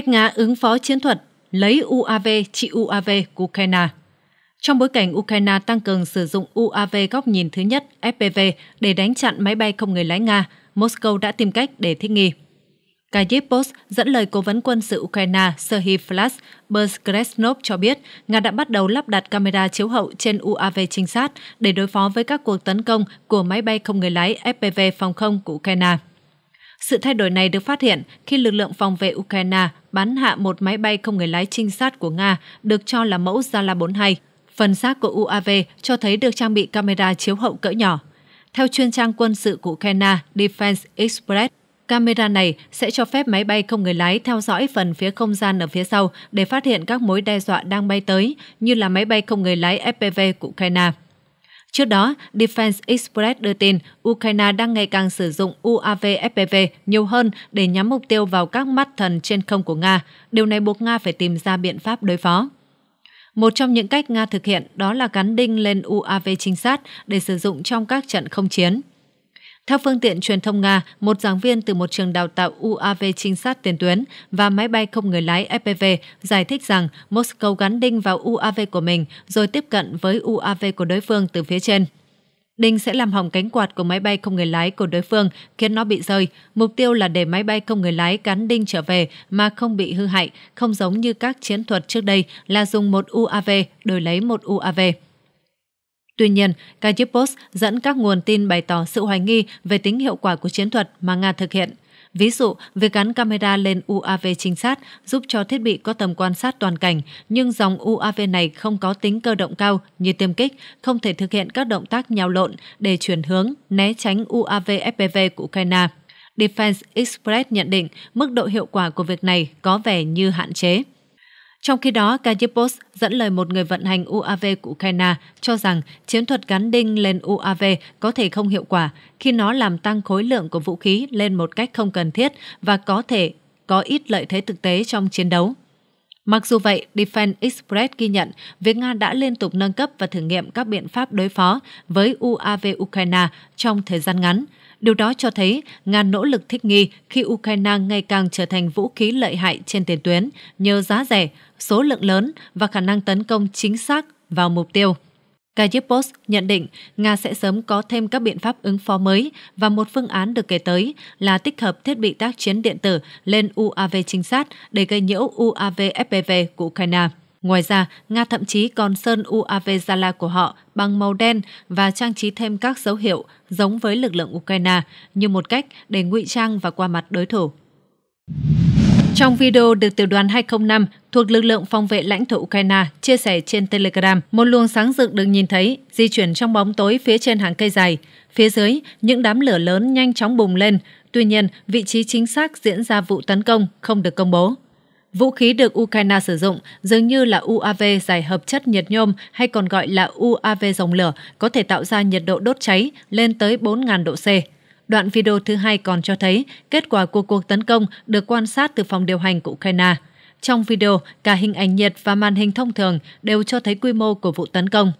cách Nga ứng phó chiến thuật lấy UAV trị UAV của Ukraine. Trong bối cảnh Ukraine tăng cường sử dụng UAV góc nhìn thứ nhất FPV để đánh chặn máy bay không người lái Nga, Moscow đã tìm cách để thích nghi. Kyiv Post dẫn lời cố vấn quân sự Ukraine Serhiy Flash Berskresnov cho biết Nga đã bắt đầu lắp đặt camera chiếu hậu trên UAV trinh sát để đối phó với các cuộc tấn công của máy bay không người lái FPV phòng không của Ukraine. Sự thay đổi này được phát hiện khi lực lượng phòng vệ Ukraine bắn hạ một máy bay không người lái trinh sát của Nga được cho là mẫu Zala-42. Phần xác của UAV cho thấy được trang bị camera chiếu hậu cỡ nhỏ. Theo chuyên trang quân sự của Ukraine Defense Express, camera này sẽ cho phép máy bay không người lái theo dõi phần phía không gian ở phía sau để phát hiện các mối đe dọa đang bay tới, như là máy bay không người lái FPV của Ukraine. Trước đó, Defense Express đưa tin Ukraine đang ngày càng sử dụng UAV FPV nhiều hơn để nhắm mục tiêu vào các mắt thần trên không của Nga. Điều này buộc Nga phải tìm ra biện pháp đối phó. Một trong những cách Nga thực hiện đó là gắn đinh lên UAV trinh sát để sử dụng trong các trận không chiến. Theo phương tiện truyền thông Nga, một giảng viên từ một trường đào tạo UAV trinh sát tiền tuyến và máy bay không người lái FPV e giải thích rằng Moscow gắn đinh vào UAV của mình rồi tiếp cận với UAV của đối phương từ phía trên. Đinh sẽ làm hỏng cánh quạt của máy bay không người lái của đối phương, khiến nó bị rơi. Mục tiêu là để máy bay không người lái gắn đinh trở về mà không bị hư hại, không giống như các chiến thuật trước đây là dùng một UAV đổi lấy một UAV. Tuy nhiên, Kajipos dẫn các nguồn tin bày tỏ sự hoài nghi về tính hiệu quả của chiến thuật mà Nga thực hiện. Ví dụ, việc gắn camera lên UAV trinh sát giúp cho thiết bị có tầm quan sát toàn cảnh, nhưng dòng UAV này không có tính cơ động cao như tiêm kích, không thể thực hiện các động tác nhào lộn để chuyển hướng, né tránh UAV FPV của Ukraine. Defense Express nhận định mức độ hiệu quả của việc này có vẻ như hạn chế. Trong khi đó, Kajipos dẫn lời một người vận hành UAV của Ukraine cho rằng chiến thuật gắn đinh lên UAV có thể không hiệu quả khi nó làm tăng khối lượng của vũ khí lên một cách không cần thiết và có thể có ít lợi thế thực tế trong chiến đấu. Mặc dù vậy, Defense Express ghi nhận việc Nga đã liên tục nâng cấp và thử nghiệm các biện pháp đối phó với UAV Ukraine trong thời gian ngắn – Điều đó cho thấy Nga nỗ lực thích nghi khi Ukraine ngày càng trở thành vũ khí lợi hại trên tiền tuyến nhờ giá rẻ, số lượng lớn và khả năng tấn công chính xác vào mục tiêu. Kyiv Post nhận định Nga sẽ sớm có thêm các biện pháp ứng phó mới và một phương án được kể tới là tích hợp thiết bị tác chiến điện tử lên UAV trinh sát để gây nhiễu UAV FPV của Ukraine. Ngoài ra, Nga thậm chí còn sơn UAV Zala của họ bằng màu đen và trang trí thêm các dấu hiệu giống với lực lượng Ukraine như một cách để ngụy trang và qua mặt đối thủ. Trong video được tiểu đoàn 205 thuộc lực lượng phòng vệ lãnh thổ Ukraine chia sẻ trên Telegram, một luồng sáng rực được nhìn thấy di chuyển trong bóng tối phía trên hàng cây dài. Phía dưới, những đám lửa lớn nhanh chóng bùng lên. Tuy nhiên, vị trí chính xác diễn ra vụ tấn công không được công bố. Vũ khí được Ukraine sử dụng dường như là UAV giải hợp chất nhiệt nhôm hay còn gọi là UAV dòng lửa có thể tạo ra nhiệt độ đốt cháy lên tới 4.000 độ C. Đoạn video thứ hai còn cho thấy kết quả của cuộc tấn công được quan sát từ phòng điều hành của Ukraine. Trong video, cả hình ảnh nhiệt và màn hình thông thường đều cho thấy quy mô của vụ tấn công.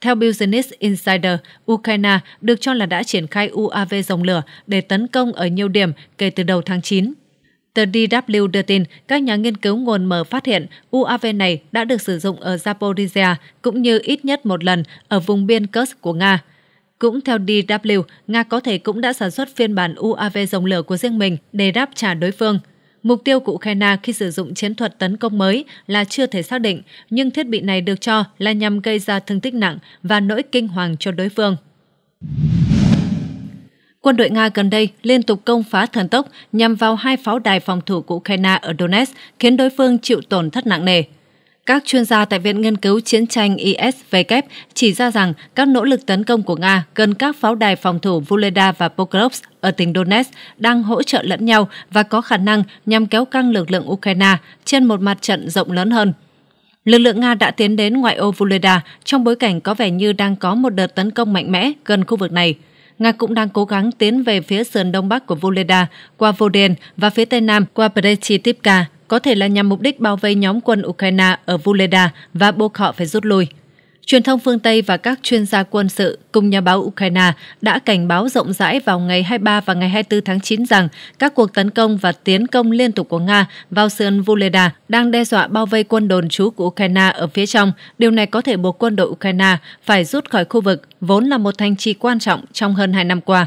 Theo Business Insider, Ukraine được cho là đã triển khai UAV dòng lửa để tấn công ở nhiều điểm kể từ đầu tháng 9. Tờ DW đưa tin, các nhà nghiên cứu nguồn mở phát hiện UAV này đã được sử dụng ở Zaporizhia cũng như ít nhất một lần ở vùng biên Kursk của Nga. Cũng theo DW, Nga có thể cũng đã sản xuất phiên bản UAV dòng lửa của riêng mình để đáp trả đối phương. Mục tiêu của Ukraine khi sử dụng chiến thuật tấn công mới là chưa thể xác định, nhưng thiết bị này được cho là nhằm gây ra thương tích nặng và nỗi kinh hoàng cho đối phương. Quân đội Nga gần đây liên tục công phá thần tốc nhằm vào hai pháo đài phòng thủ của Ukraine ở Donetsk, khiến đối phương chịu tổn thất nặng nề. Các chuyên gia tại Viện Nghiên cứu Chiến tranh ISW chỉ ra rằng các nỗ lực tấn công của Nga gần các pháo đài phòng thủ Vuleda và Pokrovsk ở tỉnh Donetsk đang hỗ trợ lẫn nhau và có khả năng nhằm kéo căng lực lượng Ukraine trên một mặt trận rộng lớn hơn. Lực lượng Nga đã tiến đến ngoại ô Vuleda trong bối cảnh có vẻ như đang có một đợt tấn công mạnh mẽ gần khu vực này – Nga cũng đang cố gắng tiến về phía sườn đông bắc của Voleda qua Voden và phía tây nam qua Prechitipka, có thể là nhằm mục đích bao vây nhóm quân Ukraine ở Voleda và buộc họ phải rút lui truyền thông phương Tây và các chuyên gia quân sự cùng nhà báo Ukraine đã cảnh báo rộng rãi vào ngày 23 và ngày 24 tháng 9 rằng các cuộc tấn công và tiến công liên tục của Nga vào sườn Vuleda đang đe dọa bao vây quân đồn trú của Ukraine ở phía trong. Điều này có thể buộc quân đội Ukraine phải rút khỏi khu vực, vốn là một thành trì quan trọng trong hơn hai năm qua.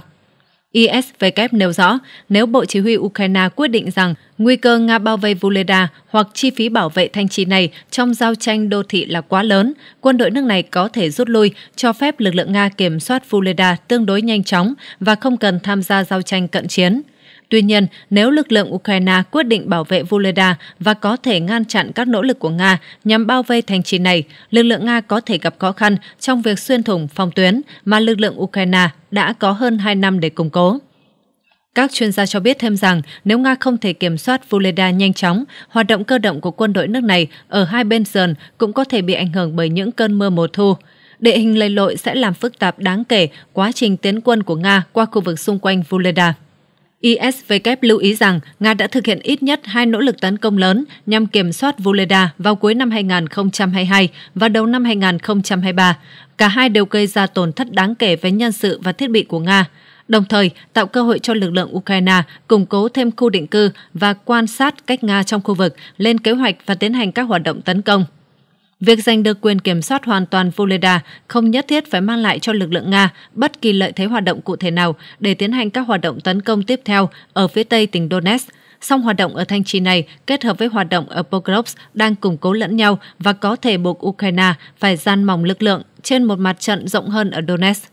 ISW nêu rõ, nếu Bộ Chỉ huy Ukraine quyết định rằng nguy cơ Nga bao vây Voleda hoặc chi phí bảo vệ thanh trì này trong giao tranh đô thị là quá lớn, quân đội nước này có thể rút lui, cho phép lực lượng Nga kiểm soát Voleda tương đối nhanh chóng và không cần tham gia giao tranh cận chiến. Tuy nhiên, nếu lực lượng Ukraine quyết định bảo vệ Voleda và có thể ngăn chặn các nỗ lực của Nga nhằm bao vây thành trì này, lực lượng Nga có thể gặp khó khăn trong việc xuyên thủng phòng tuyến mà lực lượng Ukraine đã có hơn 2 năm để củng cố. Các chuyên gia cho biết thêm rằng nếu Nga không thể kiểm soát Voleda nhanh chóng, hoạt động cơ động của quân đội nước này ở hai bên sườn cũng có thể bị ảnh hưởng bởi những cơn mưa mùa thu. Địa hình lầy lội sẽ làm phức tạp đáng kể quá trình tiến quân của Nga qua khu vực xung quanh Voleda. ISW lưu ý rằng Nga đã thực hiện ít nhất hai nỗ lực tấn công lớn nhằm kiểm soát Voleda vào cuối năm 2022 và đầu năm 2023. Cả hai đều gây ra tổn thất đáng kể với nhân sự và thiết bị của Nga, đồng thời tạo cơ hội cho lực lượng Ukraine củng cố thêm khu định cư và quan sát cách Nga trong khu vực, lên kế hoạch và tiến hành các hoạt động tấn công. Việc giành được quyền kiểm soát hoàn toàn Voleda không nhất thiết phải mang lại cho lực lượng Nga bất kỳ lợi thế hoạt động cụ thể nào để tiến hành các hoạt động tấn công tiếp theo ở phía tây tỉnh Donetsk. Song hoạt động ở Thanh Trì này kết hợp với hoạt động ở Pokrovsk đang củng cố lẫn nhau và có thể buộc Ukraine phải gian mỏng lực lượng trên một mặt trận rộng hơn ở Donetsk.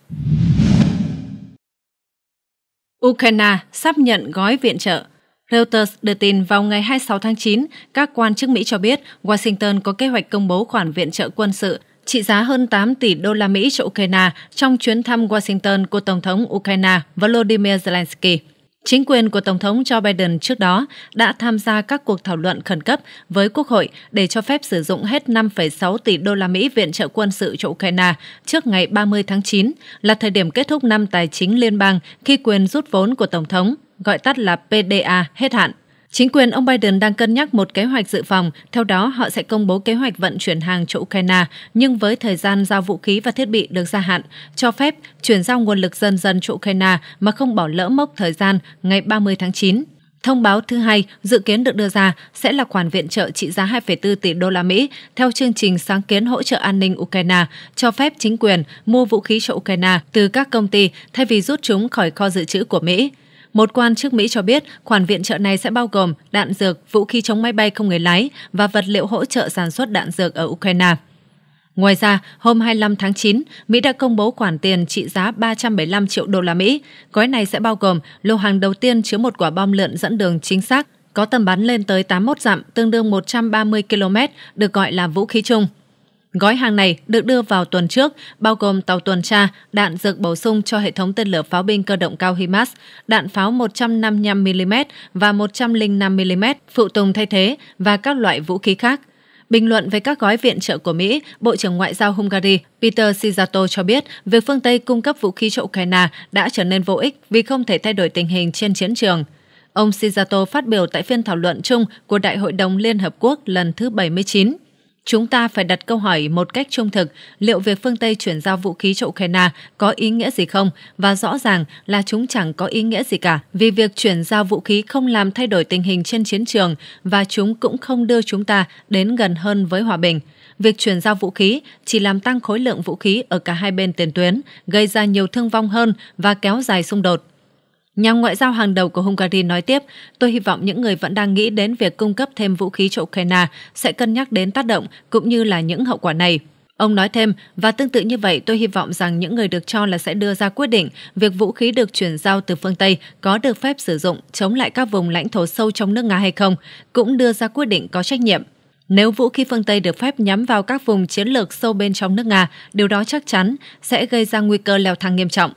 Ukraine sắp nhận gói viện trợ Reuters đưa tin vào ngày 26 tháng 9, các quan chức Mỹ cho biết Washington có kế hoạch công bố khoản viện trợ quân sự trị giá hơn 8 tỷ đô la Mỹ cho Ukraine trong chuyến thăm Washington của Tổng thống Ukraine Volodymyr Zelensky. Chính quyền của Tổng thống Joe Biden trước đó đã tham gia các cuộc thảo luận khẩn cấp với Quốc hội để cho phép sử dụng hết 5,6 tỷ đô la Mỹ viện trợ quân sự cho Ukraine trước ngày 30 tháng 9, là thời điểm kết thúc năm tài chính liên bang khi quyền rút vốn của Tổng thống gọi tắt là PDA, hết hạn. Chính quyền ông Biden đang cân nhắc một kế hoạch dự phòng, theo đó họ sẽ công bố kế hoạch vận chuyển hàng cho Ukraine, nhưng với thời gian giao vũ khí và thiết bị được gia hạn, cho phép chuyển giao nguồn lực dần dần cho Ukraine mà không bỏ lỡ mốc thời gian ngày 30 tháng 9. Thông báo thứ hai dự kiến được đưa ra sẽ là khoản viện trợ trị giá 2,4 tỷ đô la Mỹ theo chương trình sáng kiến hỗ trợ an ninh Ukraine, cho phép chính quyền mua vũ khí cho Ukraine từ các công ty thay vì rút chúng khỏi kho dự trữ của Mỹ. Một quan chức Mỹ cho biết khoản viện trợ này sẽ bao gồm đạn dược, vũ khí chống máy bay không người lái và vật liệu hỗ trợ sản xuất đạn dược ở Ukraine. Ngoài ra, hôm 25 tháng 9, Mỹ đã công bố khoản tiền trị giá 375 triệu đô la Mỹ. Gói này sẽ bao gồm lô hàng đầu tiên chứa một quả bom lượn dẫn đường chính xác, có tầm bắn lên tới 81 dặm, tương đương 130 km, được gọi là vũ khí chung. Gói hàng này được đưa vào tuần trước, bao gồm tàu tuần tra, đạn dược bổ sung cho hệ thống tên lửa pháo binh cơ động cao HIMARS, đạn pháo 155mm và 105mm, phụ tùng thay thế và các loại vũ khí khác. Bình luận về các gói viện trợ của Mỹ, Bộ trưởng Ngoại giao Hungary Peter Sijato cho biết việc phương Tây cung cấp vũ khí cho Ukraine đã trở nên vô ích vì không thể thay đổi tình hình trên chiến trường. Ông Sijato phát biểu tại phiên thảo luận chung của Đại hội đồng Liên Hợp Quốc lần thứ 79. Chúng ta phải đặt câu hỏi một cách trung thực liệu việc phương Tây chuyển giao vũ khí cho Ukraine có ý nghĩa gì không và rõ ràng là chúng chẳng có ý nghĩa gì cả vì việc chuyển giao vũ khí không làm thay đổi tình hình trên chiến trường và chúng cũng không đưa chúng ta đến gần hơn với hòa bình. Việc chuyển giao vũ khí chỉ làm tăng khối lượng vũ khí ở cả hai bên tiền tuyến, gây ra nhiều thương vong hơn và kéo dài xung đột. Nhà ngoại giao hàng đầu của Hungary nói tiếp, tôi hy vọng những người vẫn đang nghĩ đến việc cung cấp thêm vũ khí cho Ukraine sẽ cân nhắc đến tác động cũng như là những hậu quả này. Ông nói thêm, và tương tự như vậy, tôi hy vọng rằng những người được cho là sẽ đưa ra quyết định việc vũ khí được chuyển giao từ phương Tây có được phép sử dụng chống lại các vùng lãnh thổ sâu trong nước Nga hay không, cũng đưa ra quyết định có trách nhiệm. Nếu vũ khí phương Tây được phép nhắm vào các vùng chiến lược sâu bên trong nước Nga, điều đó chắc chắn sẽ gây ra nguy cơ leo thang nghiêm trọng.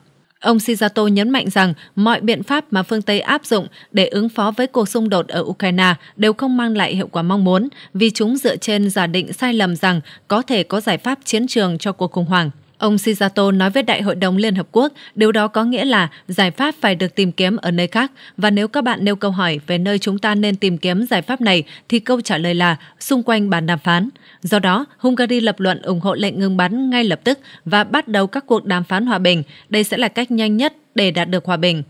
Ông Shizato nhấn mạnh rằng mọi biện pháp mà phương Tây áp dụng để ứng phó với cuộc xung đột ở Ukraine đều không mang lại hiệu quả mong muốn vì chúng dựa trên giả định sai lầm rằng có thể có giải pháp chiến trường cho cuộc khủng hoảng. Ông Shizato nói với Đại hội đồng Liên Hợp Quốc, điều đó có nghĩa là giải pháp phải được tìm kiếm ở nơi khác. Và nếu các bạn nêu câu hỏi về nơi chúng ta nên tìm kiếm giải pháp này, thì câu trả lời là xung quanh bàn đàm phán. Do đó, Hungary lập luận ủng hộ lệnh ngừng bắn ngay lập tức và bắt đầu các cuộc đàm phán hòa bình. Đây sẽ là cách nhanh nhất để đạt được hòa bình.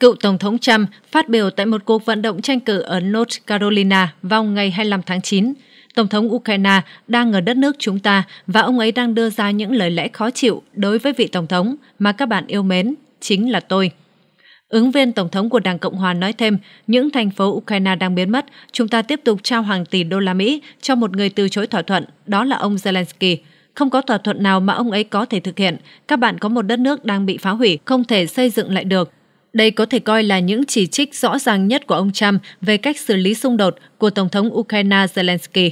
Cựu Tổng thống Trump phát biểu tại một cuộc vận động tranh cử ở North Carolina vào ngày 25 tháng 9. Tổng thống Ukraine đang ở đất nước chúng ta và ông ấy đang đưa ra những lời lẽ khó chịu đối với vị Tổng thống mà các bạn yêu mến, chính là tôi. Ứng viên Tổng thống của Đảng Cộng hòa nói thêm, những thành phố Ukraine đang biến mất, chúng ta tiếp tục trao hàng tỷ đô la Mỹ cho một người từ chối thỏa thuận, đó là ông Zelensky. Không có thỏa thuận nào mà ông ấy có thể thực hiện. Các bạn có một đất nước đang bị phá hủy, không thể xây dựng lại được. Đây có thể coi là những chỉ trích rõ ràng nhất của ông Trump về cách xử lý xung đột của Tổng thống Ukraine Zelensky.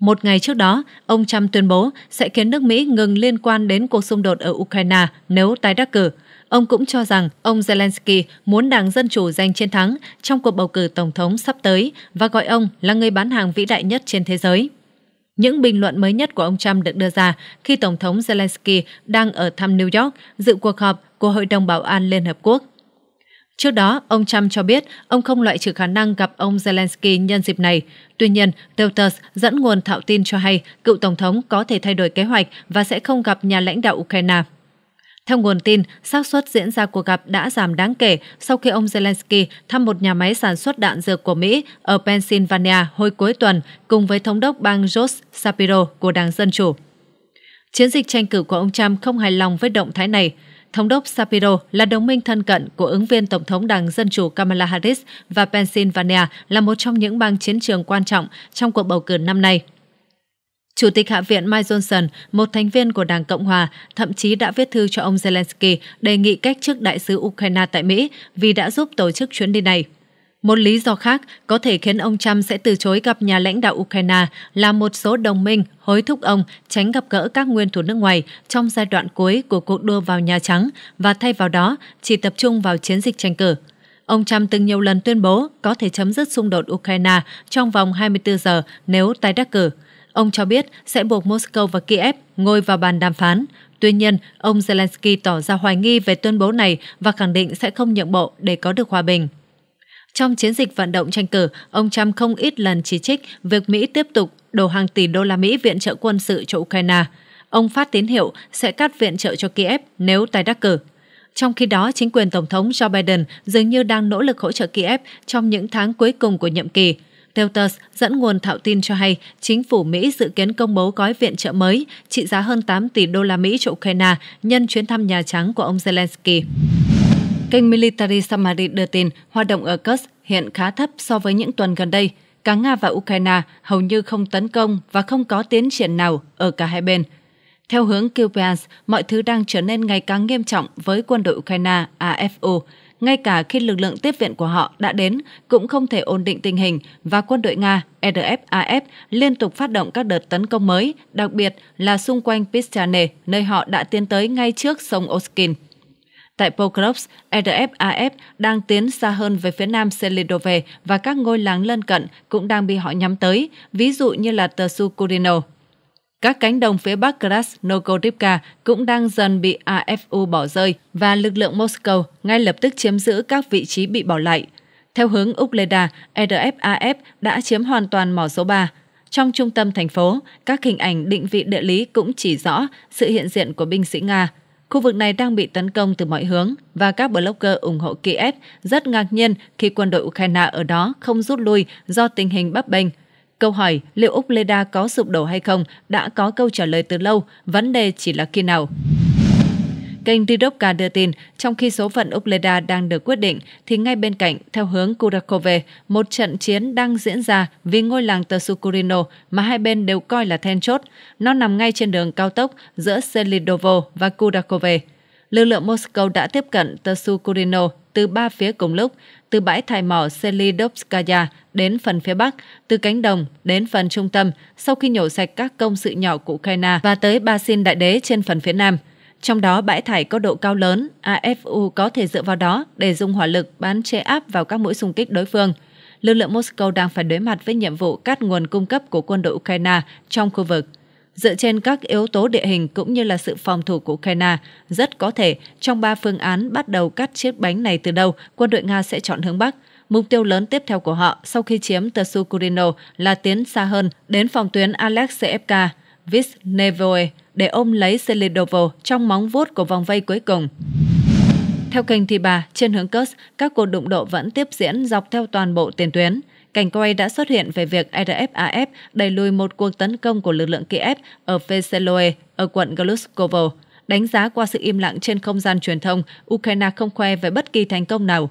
Một ngày trước đó, ông Trump tuyên bố sẽ khiến nước Mỹ ngừng liên quan đến cuộc xung đột ở Ukraine nếu tái đắc cử – Ông cũng cho rằng ông Zelensky muốn Đảng Dân Chủ giành chiến thắng trong cuộc bầu cử Tổng thống sắp tới và gọi ông là người bán hàng vĩ đại nhất trên thế giới. Những bình luận mới nhất của ông Trump được đưa ra khi Tổng thống Zelensky đang ở thăm New York dự cuộc họp của Hội đồng Bảo an Liên Hợp Quốc. Trước đó, ông Trump cho biết ông không loại trừ khả năng gặp ông Zelensky nhân dịp này. Tuy nhiên, Reuters dẫn nguồn thạo tin cho hay cựu Tổng thống có thể thay đổi kế hoạch và sẽ không gặp nhà lãnh đạo Ukraine. Theo nguồn tin, xác suất diễn ra cuộc gặp đã giảm đáng kể sau khi ông Zelensky thăm một nhà máy sản xuất đạn dược của Mỹ ở Pennsylvania hồi cuối tuần cùng với thống đốc bang Josh Shapiro của Đảng Dân Chủ. Chiến dịch tranh cử của ông Trump không hài lòng với động thái này. Thống đốc Shapiro là đồng minh thân cận của ứng viên Tổng thống Đảng Dân Chủ Kamala Harris và Pennsylvania là một trong những bang chiến trường quan trọng trong cuộc bầu cử năm nay. Chủ tịch Hạ viện Mike Johnson, một thành viên của Đảng Cộng Hòa, thậm chí đã viết thư cho ông Zelensky đề nghị cách chức đại sứ Ukraine tại Mỹ vì đã giúp tổ chức chuyến đi này. Một lý do khác có thể khiến ông Trump sẽ từ chối gặp nhà lãnh đạo Ukraine là một số đồng minh hối thúc ông tránh gặp gỡ các nguyên thủ nước ngoài trong giai đoạn cuối của cuộc đua vào Nhà Trắng và thay vào đó chỉ tập trung vào chiến dịch tranh cử. Ông Trump từng nhiều lần tuyên bố có thể chấm dứt xung đột Ukraine trong vòng 24 giờ nếu tái đắc cử. Ông cho biết sẽ buộc Moscow và Kiev ngồi vào bàn đàm phán. Tuy nhiên, ông Zelensky tỏ ra hoài nghi về tuyên bố này và khẳng định sẽ không nhượng bộ để có được hòa bình. Trong chiến dịch vận động tranh cử, ông Trump không ít lần chỉ trích việc Mỹ tiếp tục đổ hàng tỷ đô la Mỹ viện trợ quân sự cho Ukraine. Ông phát tín hiệu sẽ cắt viện trợ cho Kiev nếu tái đắc cử. Trong khi đó, chính quyền Tổng thống Joe Biden dường như đang nỗ lực hỗ trợ Kiev trong những tháng cuối cùng của nhiệm kỳ – Reuters dẫn nguồn thạo tin cho hay chính phủ Mỹ dự kiến công bố gói viện trợ mới trị giá hơn 8 tỷ đô la Mỹ cho Ukraine nhân chuyến thăm Nhà Trắng của ông Zelensky. Kênh Military Summary đưa tin hoạt động ở Kursk hiện khá thấp so với những tuần gần đây. Cả Nga và Ukraine hầu như không tấn công và không có tiến triển nào ở cả hai bên. Theo hướng Kupiansk, mọi thứ đang trở nên ngày càng nghiêm trọng với quân đội Ukraine (AFU) ngay cả khi lực lượng tiếp viện của họ đã đến cũng không thể ổn định tình hình và quân đội Nga RFAF e liên tục phát động các đợt tấn công mới, đặc biệt là xung quanh Pistiane, nơi họ đã tiến tới ngay trước sông Oskin. Tại Pokrovsk, RFAF e đang tiến xa hơn về phía nam Selidove và các ngôi làng lân cận cũng đang bị họ nhắm tới, ví dụ như là Tersukurino, các cánh đồng phía Bắc Krasnogorivka cũng đang dần bị AFU bỏ rơi và lực lượng Moscow ngay lập tức chiếm giữ các vị trí bị bỏ lại. Theo hướng Úc Lê RFAF đã chiếm hoàn toàn mỏ số 3. Trong trung tâm thành phố, các hình ảnh định vị địa lý cũng chỉ rõ sự hiện diện của binh sĩ Nga. Khu vực này đang bị tấn công từ mọi hướng và các blogger ủng hộ Kiev rất ngạc nhiên khi quân đội Ukraine ở đó không rút lui do tình hình bấp bênh. Câu hỏi liệu Úc Leda có sụp đổ hay không đã có câu trả lời từ lâu, vấn đề chỉ là khi nào. Kênh Didoka đưa tin, trong khi số phận Úc đang được quyết định, thì ngay bên cạnh, theo hướng Kurakove, một trận chiến đang diễn ra vì ngôi làng Tersukurino mà hai bên đều coi là then chốt. Nó nằm ngay trên đường cao tốc giữa Selidovo và Kurakove lực lượng Moscow đã tiếp cận Tersukurino từ ba phía cùng lúc, từ bãi thải mỏ Selidovskaya đến phần phía Bắc, từ cánh đồng đến phần trung tâm sau khi nhổ sạch các công sự nhỏ của Ukraine và tới Basin Đại Đế trên phần phía Nam. Trong đó bãi thải có độ cao lớn, AFU có thể dựa vào đó để dùng hỏa lực bán chế áp vào các mũi xung kích đối phương. Lực lượng Moscow đang phải đối mặt với nhiệm vụ cắt nguồn cung cấp của quân đội Ukraine trong khu vực. Dựa trên các yếu tố địa hình cũng như là sự phòng thủ của Ukraine, rất có thể trong ba phương án bắt đầu cắt chiếc bánh này từ đâu, quân đội Nga sẽ chọn hướng Bắc. Mục tiêu lớn tiếp theo của họ sau khi chiếm Tsukurino là tiến xa hơn đến phòng tuyến Alexeyevka, Visnevoe để ôm lấy Selidovo trong móng vuốt của vòng vây cuối cùng. Theo kênh Thiba, trên hướng Kursk, các cuộc đụng độ vẫn tiếp diễn dọc theo toàn bộ tiền tuyến cảnh quay đã xuất hiện về việc RFAF đẩy lùi một cuộc tấn công của lực lượng Kiev ở Veseloe ở quận Gluskovo. Đánh giá qua sự im lặng trên không gian truyền thông, Ukraine không khoe về bất kỳ thành công nào.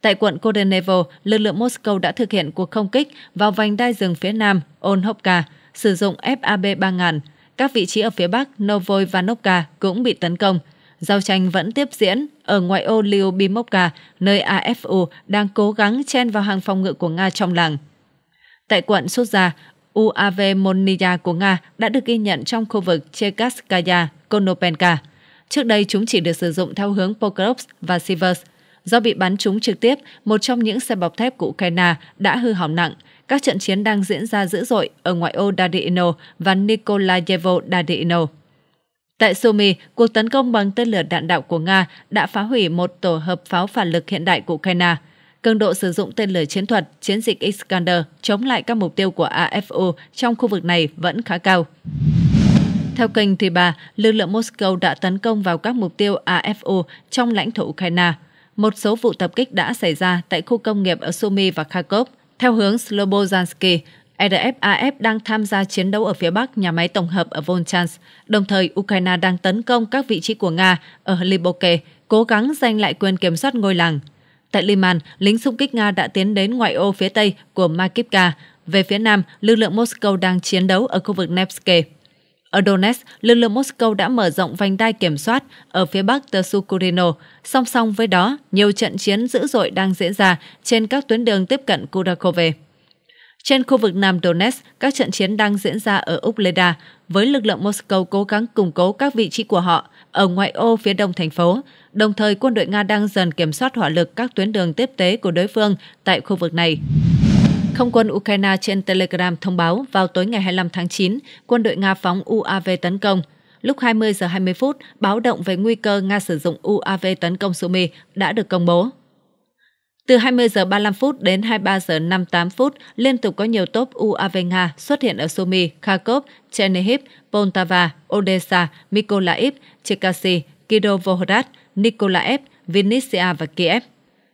Tại quận Kodenevo, lực lượng Moscow đã thực hiện cuộc không kích vào vành đai rừng phía nam Onhovka, sử dụng FAB 3000. Các vị trí ở phía bắc Novoivanovka cũng bị tấn công – giao tranh vẫn tiếp diễn ở ngoại ô Lyubimovka, nơi AFU đang cố gắng chen vào hàng phòng ngự của Nga trong làng. Tại quận Sutja, UAV Monia của Nga đã được ghi nhận trong khu vực Chekaskaya, Konopenka. Trước đây chúng chỉ được sử dụng theo hướng Pokrovsk và Sivers. Do bị bắn trúng trực tiếp, một trong những xe bọc thép của Ukraine đã hư hỏng nặng. Các trận chiến đang diễn ra dữ dội ở ngoại ô Dadiino và Nikolayevo Dadiino. Tại Sumy, cuộc tấn công bằng tên lửa đạn đạo của Nga đã phá hủy một tổ hợp pháo phản lực hiện đại của Ukraine. Cường độ sử dụng tên lửa chiến thuật, chiến dịch Iskander chống lại các mục tiêu của AFU trong khu vực này vẫn khá cao. Theo kênh thứ ba, lực lượng Moscow đã tấn công vào các mục tiêu AFU trong lãnh thổ Ukraine. Một số vụ tập kích đã xảy ra tại khu công nghiệp ở Sumy và Kharkov. Theo hướng Slobodansky, RFAF e đang tham gia chiến đấu ở phía bắc nhà máy tổng hợp ở Volchansk, đồng thời Ukraine đang tấn công các vị trí của Nga ở Liboke, cố gắng giành lại quyền kiểm soát ngôi làng. Tại Liman, lính xung kích Nga đã tiến đến ngoại ô phía tây của Makivka. Về phía nam, lực lượng Moscow đang chiến đấu ở khu vực Nevsky. Ở Donetsk, lực lượng Moscow đã mở rộng vành đai kiểm soát ở phía bắc Tsukurino. Song song với đó, nhiều trận chiến dữ dội đang diễn ra trên các tuyến đường tiếp cận Kurakove. Trên khu vực Nam Donetsk, các trận chiến đang diễn ra ở Úc với lực lượng Moscow cố gắng củng cố các vị trí của họ ở ngoại ô phía đông thành phố. Đồng thời, quân đội Nga đang dần kiểm soát hỏa lực các tuyến đường tiếp tế của đối phương tại khu vực này. Không quân Ukraine trên Telegram thông báo vào tối ngày 25 tháng 9, quân đội Nga phóng UAV tấn công. Lúc 20 giờ 20 phút, báo động về nguy cơ Nga sử dụng UAV tấn công Sumy đã được công bố. Từ 20 giờ 35 phút đến 23 giờ 58 phút, liên tục có nhiều tốp UAV Nga xuất hiện ở Sumy, Kharkov, Chernihiv, Poltava, Odessa, Mykolaiv, Chekasy, Kirovohrad, Nikolaev, Vinnytsia và Kiev.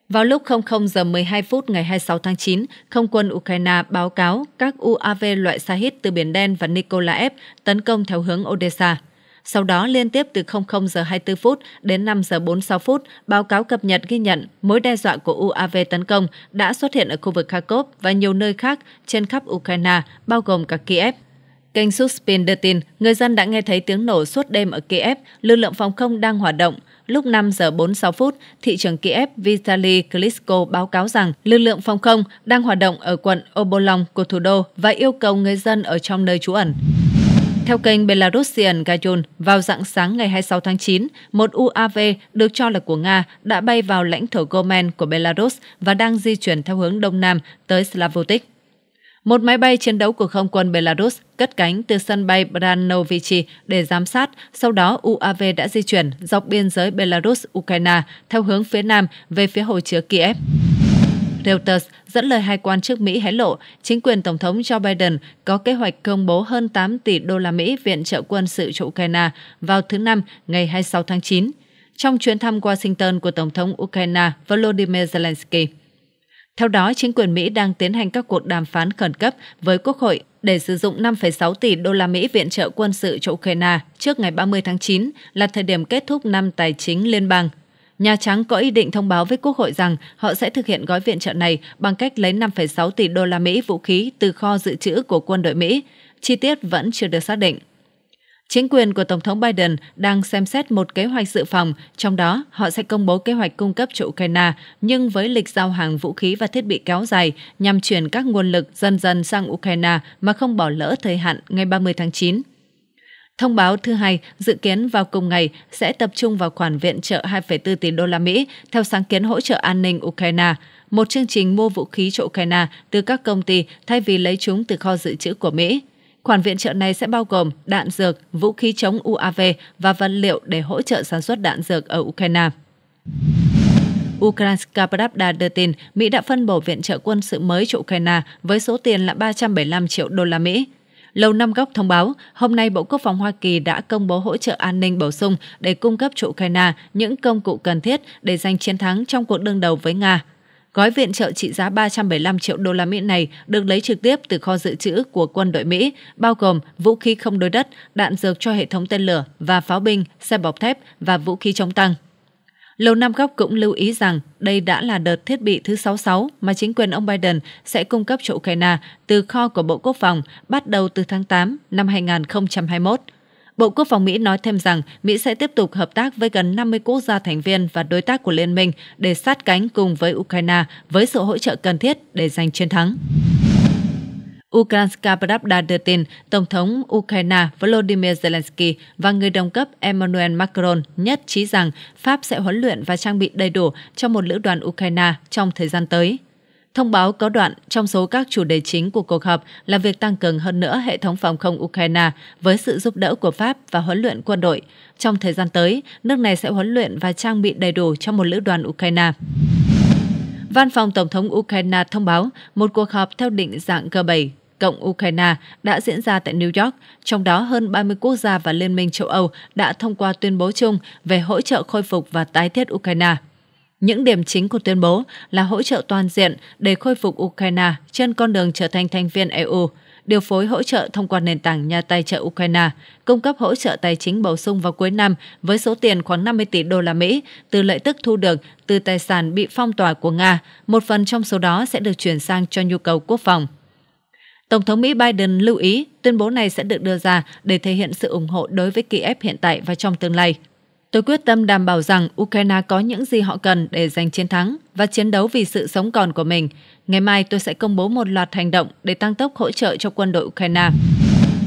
Vào lúc 00 giờ 12 phút ngày 26 tháng 9, không quân Ukraine báo cáo các UAV loại Shahid từ Biển Đen và Nikolaev tấn công theo hướng Odessa sau đó liên tiếp từ 00 giờ 24 phút đến 5 giờ 46 phút, báo cáo cập nhật ghi nhận mối đe dọa của UAV tấn công đã xuất hiện ở khu vực Kharkov và nhiều nơi khác trên khắp Ukraine, bao gồm cả Kiev. Kênh Suspin đưa tin, người dân đã nghe thấy tiếng nổ suốt đêm ở Kiev, lực lượng phòng không đang hoạt động. Lúc 5 giờ 46 phút, thị trưởng Kiev Vitaly Klitschko báo cáo rằng lực lượng phòng không đang hoạt động ở quận Obolong của thủ đô và yêu cầu người dân ở trong nơi trú ẩn. Theo kênh Belarusian Gazon, vào dạng sáng ngày 26 tháng 9, một UAV được cho là của Nga đã bay vào lãnh thổ Gomen của Belarus và đang di chuyển theo hướng Đông Nam tới Slavotik. Một máy bay chiến đấu của không quân Belarus cất cánh từ sân bay Branovichi để giám sát, sau đó UAV đã di chuyển dọc biên giới Belarus-Ukraine theo hướng phía nam về phía hồ chứa Kiev. Reuters dẫn lời hai quan chức Mỹ hé lộ, chính quyền Tổng thống Joe Biden có kế hoạch công bố hơn 8 tỷ đô la Mỹ viện trợ quân sự cho Ukraine vào thứ Năm ngày 26 tháng 9, trong chuyến thăm Washington của Tổng thống Ukraine Volodymyr Zelensky. Theo đó, chính quyền Mỹ đang tiến hành các cuộc đàm phán khẩn cấp với Quốc hội để sử dụng 5,6 tỷ đô la Mỹ viện trợ quân sự cho Ukraine trước ngày 30 tháng 9 là thời điểm kết thúc năm tài chính liên bang. Nhà Trắng có ý định thông báo với Quốc hội rằng họ sẽ thực hiện gói viện trợ này bằng cách lấy 5,6 tỷ đô la Mỹ vũ khí từ kho dự trữ của quân đội Mỹ. Chi tiết vẫn chưa được xác định. Chính quyền của Tổng thống Biden đang xem xét một kế hoạch dự phòng, trong đó họ sẽ công bố kế hoạch cung cấp cho Ukraine, nhưng với lịch giao hàng vũ khí và thiết bị kéo dài nhằm chuyển các nguồn lực dần dần sang Ukraine mà không bỏ lỡ thời hạn ngày 30 tháng 9. Thông báo thứ hai dự kiến vào cùng ngày sẽ tập trung vào khoản viện trợ 2,4 tỷ đô la Mỹ theo sáng kiến hỗ trợ an ninh Ukraine, một chương trình mua vũ khí cho Ukraine từ các công ty thay vì lấy chúng từ kho dự trữ của Mỹ. Khoản viện trợ này sẽ bao gồm đạn dược, vũ khí chống UAV và vật liệu để hỗ trợ sản xuất đạn dược ở Ukraine. Ukrainska Pravda đưa tin Mỹ đã phân bổ viện trợ quân sự mới cho Ukraine với số tiền là 375 triệu đô la Mỹ. Lầu Năm Góc thông báo, hôm nay Bộ Quốc phòng Hoa Kỳ đã công bố hỗ trợ an ninh bổ sung để cung cấp cho Ukraine những công cụ cần thiết để giành chiến thắng trong cuộc đương đầu với Nga. Gói viện trợ trị giá 375 triệu đô la Mỹ này được lấy trực tiếp từ kho dự trữ của quân đội Mỹ, bao gồm vũ khí không đối đất, đạn dược cho hệ thống tên lửa và pháo binh, xe bọc thép và vũ khí chống tăng. Lầu Năm Góc cũng lưu ý rằng đây đã là đợt thiết bị thứ 66 mà chính quyền ông Biden sẽ cung cấp cho Ukraine từ kho của Bộ Quốc phòng bắt đầu từ tháng 8 năm 2021. Bộ Quốc phòng Mỹ nói thêm rằng Mỹ sẽ tiếp tục hợp tác với gần 50 quốc gia thành viên và đối tác của liên minh để sát cánh cùng với Ukraine với sự hỗ trợ cần thiết để giành chiến thắng. Ukrainska Pravda đưa tin Tổng thống Ukraine Volodymyr Zelensky và người đồng cấp Emmanuel Macron nhất trí rằng Pháp sẽ huấn luyện và trang bị đầy đủ cho một lữ đoàn Ukraine trong thời gian tới. Thông báo có đoạn trong số các chủ đề chính của cuộc họp là việc tăng cường hơn nữa hệ thống phòng không Ukraine với sự giúp đỡ của Pháp và huấn luyện quân đội. Trong thời gian tới, nước này sẽ huấn luyện và trang bị đầy đủ cho một lữ đoàn Ukraine. Văn phòng Tổng thống Ukraine thông báo một cuộc họp theo định dạng G7 cộng Ukraine đã diễn ra tại New York, trong đó hơn 30 quốc gia và Liên minh châu Âu đã thông qua tuyên bố chung về hỗ trợ khôi phục và tái thiết Ukraine. Những điểm chính của tuyên bố là hỗ trợ toàn diện để khôi phục Ukraine trên con đường trở thành thành viên EU, điều phối hỗ trợ thông qua nền tảng nhà tài trợ Ukraine, cung cấp hỗ trợ tài chính bổ sung vào cuối năm với số tiền khoảng 50 tỷ đô la Mỹ từ lợi tức thu được từ tài sản bị phong tỏa của Nga, một phần trong số đó sẽ được chuyển sang cho nhu cầu quốc phòng. Tổng thống Mỹ Biden lưu ý tuyên bố này sẽ được đưa ra để thể hiện sự ủng hộ đối với Kiev hiện tại và trong tương lai. Tôi quyết tâm đảm bảo rằng Ukraine có những gì họ cần để giành chiến thắng và chiến đấu vì sự sống còn của mình. Ngày mai tôi sẽ công bố một loạt hành động để tăng tốc hỗ trợ cho quân đội Ukraine.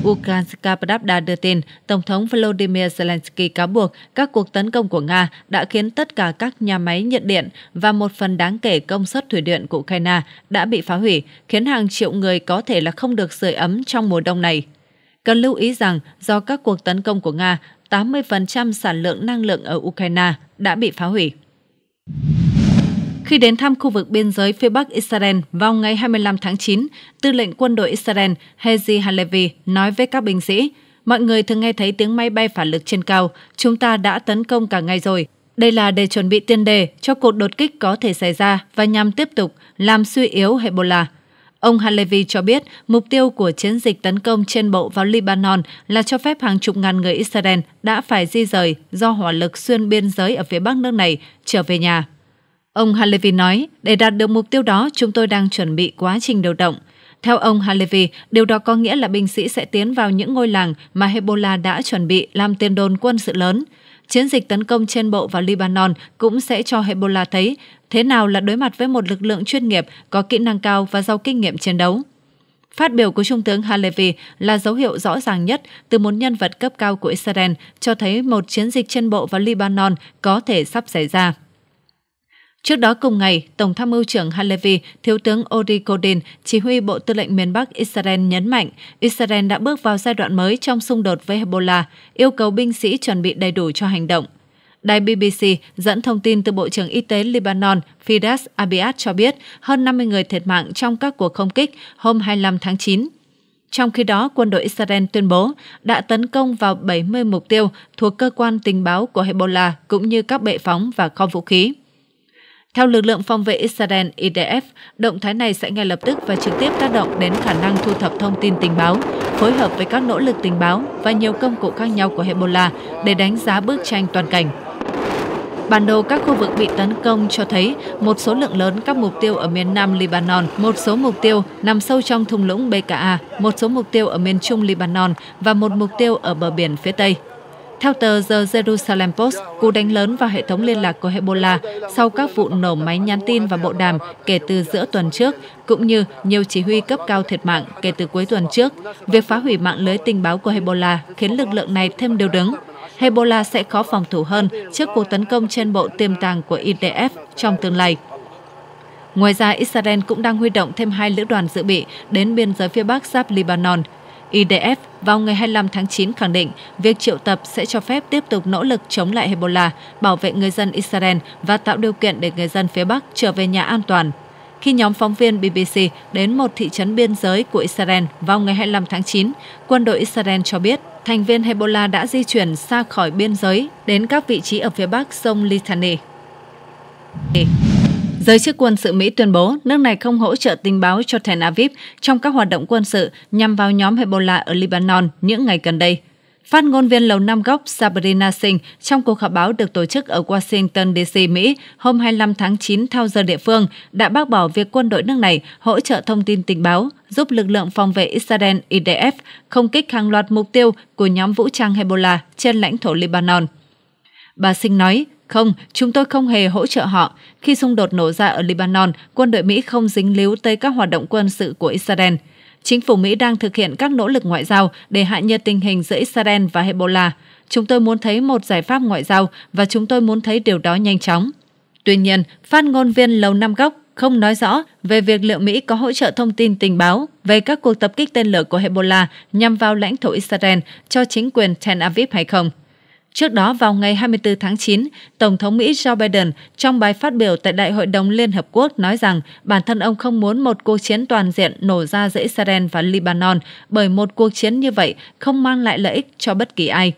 Ukranska Pravda đưa tin, Tổng thống Volodymyr Zelensky cáo buộc các cuộc tấn công của Nga đã khiến tất cả các nhà máy nhiệt điện và một phần đáng kể công suất thủy điện của Ukraine đã bị phá hủy, khiến hàng triệu người có thể là không được sưởi ấm trong mùa đông này. Cần lưu ý rằng, do các cuộc tấn công của Nga, 80% sản lượng năng lượng ở Ukraine đã bị phá hủy. Khi đến thăm khu vực biên giới phía Bắc Israel vào ngày 25 tháng 9, tư lệnh quân đội Israel Hezi Halevi nói với các binh sĩ, mọi người thường nghe thấy tiếng máy bay phản lực trên cao, chúng ta đã tấn công cả ngày rồi. Đây là để chuẩn bị tiền đề cho cuộc đột kích có thể xảy ra và nhằm tiếp tục làm suy yếu Hezbollah. Ông Halevi cho biết mục tiêu của chiến dịch tấn công trên bộ vào Libanon là cho phép hàng chục ngàn người Israel đã phải di rời do hỏa lực xuyên biên giới ở phía bắc nước này trở về nhà. Ông Halevi nói, để đạt được mục tiêu đó, chúng tôi đang chuẩn bị quá trình điều động. Theo ông Halevi, điều đó có nghĩa là binh sĩ sẽ tiến vào những ngôi làng mà Hezbollah đã chuẩn bị làm tiền đồn quân sự lớn. Chiến dịch tấn công trên bộ vào Lebanon cũng sẽ cho Hezbollah thấy thế nào là đối mặt với một lực lượng chuyên nghiệp có kỹ năng cao và giàu kinh nghiệm chiến đấu. Phát biểu của Trung tướng Halevi là dấu hiệu rõ ràng nhất từ một nhân vật cấp cao của Israel cho thấy một chiến dịch trên bộ vào Lebanon có thể sắp xảy ra. Trước đó cùng ngày, Tổng tham mưu trưởng Halevi, Thiếu tướng Ori Kodin, chỉ huy Bộ Tư lệnh miền Bắc Israel nhấn mạnh Israel đã bước vào giai đoạn mới trong xung đột với Hezbollah, yêu cầu binh sĩ chuẩn bị đầy đủ cho hành động. Đài BBC dẫn thông tin từ Bộ trưởng Y tế Lebanon Fidas Abiad cho biết hơn 50 người thiệt mạng trong các cuộc không kích hôm 25 tháng 9. Trong khi đó, quân đội Israel tuyên bố đã tấn công vào 70 mục tiêu thuộc cơ quan tình báo của Hezbollah cũng như các bệ phóng và kho vũ khí. Theo lực lượng phòng vệ Israel IDF, động thái này sẽ ngay lập tức và trực tiếp tác động đến khả năng thu thập thông tin tình báo, phối hợp với các nỗ lực tình báo và nhiều công cụ khác nhau của Hezbollah để đánh giá bức tranh toàn cảnh. Bản đồ các khu vực bị tấn công cho thấy một số lượng lớn các mục tiêu ở miền nam Libanon, một số mục tiêu nằm sâu trong thung lũng BKA, một số mục tiêu ở miền trung Libanon và một mục tiêu ở bờ biển phía Tây. Theo tờ The Jerusalem Post, cú đánh lớn vào hệ thống liên lạc của Hezbollah sau các vụ nổ máy nhắn tin và bộ đàm kể từ giữa tuần trước, cũng như nhiều chỉ huy cấp cao thiệt mạng kể từ cuối tuần trước. Việc phá hủy mạng lưới tình báo của Hezbollah khiến lực lượng này thêm điều đứng. Hezbollah sẽ khó phòng thủ hơn trước cuộc tấn công trên bộ tiềm tàng của IDF trong tương lai. Ngoài ra, Israel cũng đang huy động thêm hai lữ đoàn dự bị đến biên giới phía bắc giáp Lebanon – IDF vào ngày 25 tháng 9 khẳng định việc triệu tập sẽ cho phép tiếp tục nỗ lực chống lại Hezbollah, bảo vệ người dân Israel và tạo điều kiện để người dân phía Bắc trở về nhà an toàn. Khi nhóm phóng viên BBC đến một thị trấn biên giới của Israel vào ngày 25 tháng 9, quân đội Israel cho biết thành viên Hezbollah đã di chuyển xa khỏi biên giới đến các vị trí ở phía bắc sông Litani. Giới chức quân sự Mỹ tuyên bố nước này không hỗ trợ tình báo cho Tel Aviv trong các hoạt động quân sự nhằm vào nhóm Hezbollah ở Lebanon những ngày gần đây. Phát ngôn viên Lầu Năm Góc Sabrina Singh trong cuộc họp báo được tổ chức ở Washington, D.C., Mỹ hôm 25 tháng 9 theo giờ địa phương đã bác bỏ việc quân đội nước này hỗ trợ thông tin tình báo, giúp lực lượng phòng vệ Israel IDF không kích hàng loạt mục tiêu của nhóm vũ trang Hezbollah trên lãnh thổ Lebanon. Bà Singh nói, không, chúng tôi không hề hỗ trợ họ. Khi xung đột nổ ra ở Lebanon, quân đội Mỹ không dính líu tới các hoạt động quân sự của Israel. Chính phủ Mỹ đang thực hiện các nỗ lực ngoại giao để hạ nhiệt tình hình giữa Israel và Hezbollah. Chúng tôi muốn thấy một giải pháp ngoại giao và chúng tôi muốn thấy điều đó nhanh chóng. Tuy nhiên, phát ngôn viên Lầu Năm Góc không nói rõ về việc liệu Mỹ có hỗ trợ thông tin tình báo về các cuộc tập kích tên lửa của Hezbollah nhằm vào lãnh thổ Israel cho chính quyền Tel Aviv hay không. Trước đó vào ngày 24 tháng 9, Tổng thống Mỹ Joe Biden trong bài phát biểu tại Đại hội đồng Liên Hợp Quốc nói rằng bản thân ông không muốn một cuộc chiến toàn diện nổ ra giữa Israel và Lebanon bởi một cuộc chiến như vậy không mang lại lợi ích cho bất kỳ ai.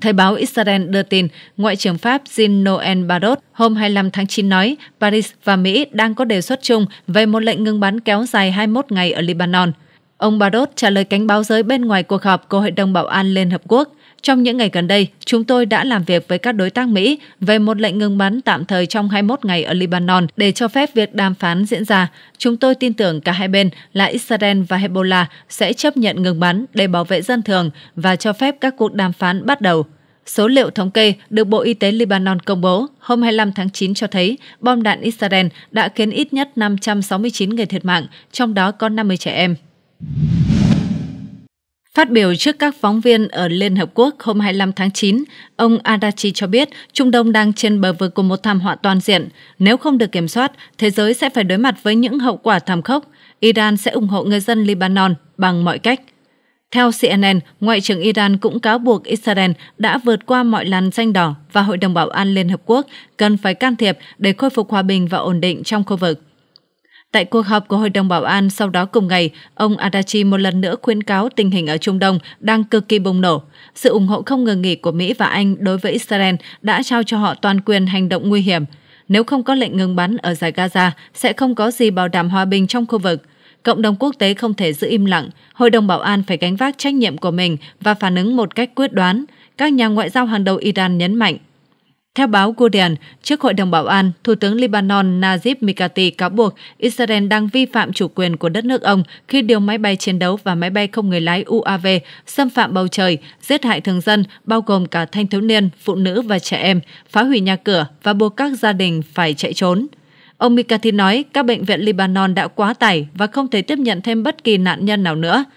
Thời báo Israel đưa tin, Ngoại trưởng Pháp Jean noël Barrot hôm 25 tháng 9 nói Paris và Mỹ đang có đề xuất chung về một lệnh ngừng bắn kéo dài 21 ngày ở Lebanon. Ông Barrot trả lời cánh báo giới bên ngoài cuộc họp của Hội đồng Bảo an Liên Hợp Quốc – trong những ngày gần đây, chúng tôi đã làm việc với các đối tác Mỹ về một lệnh ngừng bắn tạm thời trong 21 ngày ở Lebanon để cho phép việc đàm phán diễn ra. Chúng tôi tin tưởng cả hai bên là Israel và Hezbollah sẽ chấp nhận ngừng bắn để bảo vệ dân thường và cho phép các cuộc đàm phán bắt đầu. Số liệu thống kê được Bộ Y tế Lebanon công bố hôm 25 tháng 9 cho thấy bom đạn Israel đã khiến ít nhất 569 người thiệt mạng, trong đó có 50 trẻ em. Phát biểu trước các phóng viên ở Liên Hợp Quốc hôm 25 tháng 9, ông Adachi cho biết Trung Đông đang trên bờ vực của một thảm họa toàn diện. Nếu không được kiểm soát, thế giới sẽ phải đối mặt với những hậu quả thảm khốc. Iran sẽ ủng hộ người dân Lebanon bằng mọi cách. Theo CNN, Ngoại trưởng Iran cũng cáo buộc Israel đã vượt qua mọi làn danh đỏ và Hội đồng Bảo an Liên Hợp Quốc cần phải can thiệp để khôi phục hòa bình và ổn định trong khu vực. Tại cuộc họp của Hội đồng Bảo an sau đó cùng ngày, ông Adachi một lần nữa khuyến cáo tình hình ở Trung Đông đang cực kỳ bùng nổ. Sự ủng hộ không ngừng nghỉ của Mỹ và Anh đối với Israel đã trao cho họ toàn quyền hành động nguy hiểm. Nếu không có lệnh ngừng bắn ở giải Gaza, sẽ không có gì bảo đảm hòa bình trong khu vực. Cộng đồng quốc tế không thể giữ im lặng, Hội đồng Bảo an phải gánh vác trách nhiệm của mình và phản ứng một cách quyết đoán, các nhà ngoại giao hàng đầu Iran nhấn mạnh. Theo báo Guardian, trước Hội đồng Bảo an, Thủ tướng Lebanon Najib Mikati cáo buộc Israel đang vi phạm chủ quyền của đất nước ông khi điều máy bay chiến đấu và máy bay không người lái UAV xâm phạm bầu trời, giết hại thường dân, bao gồm cả thanh thiếu niên, phụ nữ và trẻ em, phá hủy nhà cửa và buộc các gia đình phải chạy trốn. Ông Mikati nói các bệnh viện Lebanon đã quá tải và không thể tiếp nhận thêm bất kỳ nạn nhân nào nữa –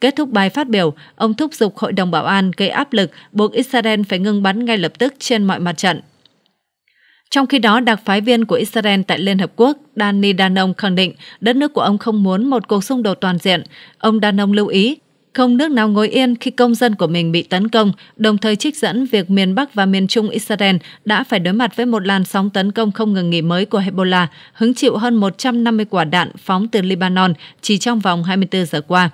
Kết thúc bài phát biểu, ông thúc giục Hội đồng Bảo an gây áp lực buộc Israel phải ngừng bắn ngay lập tức trên mọi mặt trận. Trong khi đó, đặc phái viên của Israel tại Liên Hợp Quốc, Danny Danon khẳng định đất nước của ông không muốn một cuộc xung đột toàn diện. Ông Danon lưu ý, không nước nào ngồi yên khi công dân của mình bị tấn công, đồng thời trích dẫn việc miền Bắc và miền Trung Israel đã phải đối mặt với một làn sóng tấn công không ngừng nghỉ mới của Hezbollah, hứng chịu hơn 150 quả đạn phóng từ Lebanon chỉ trong vòng 24 giờ qua.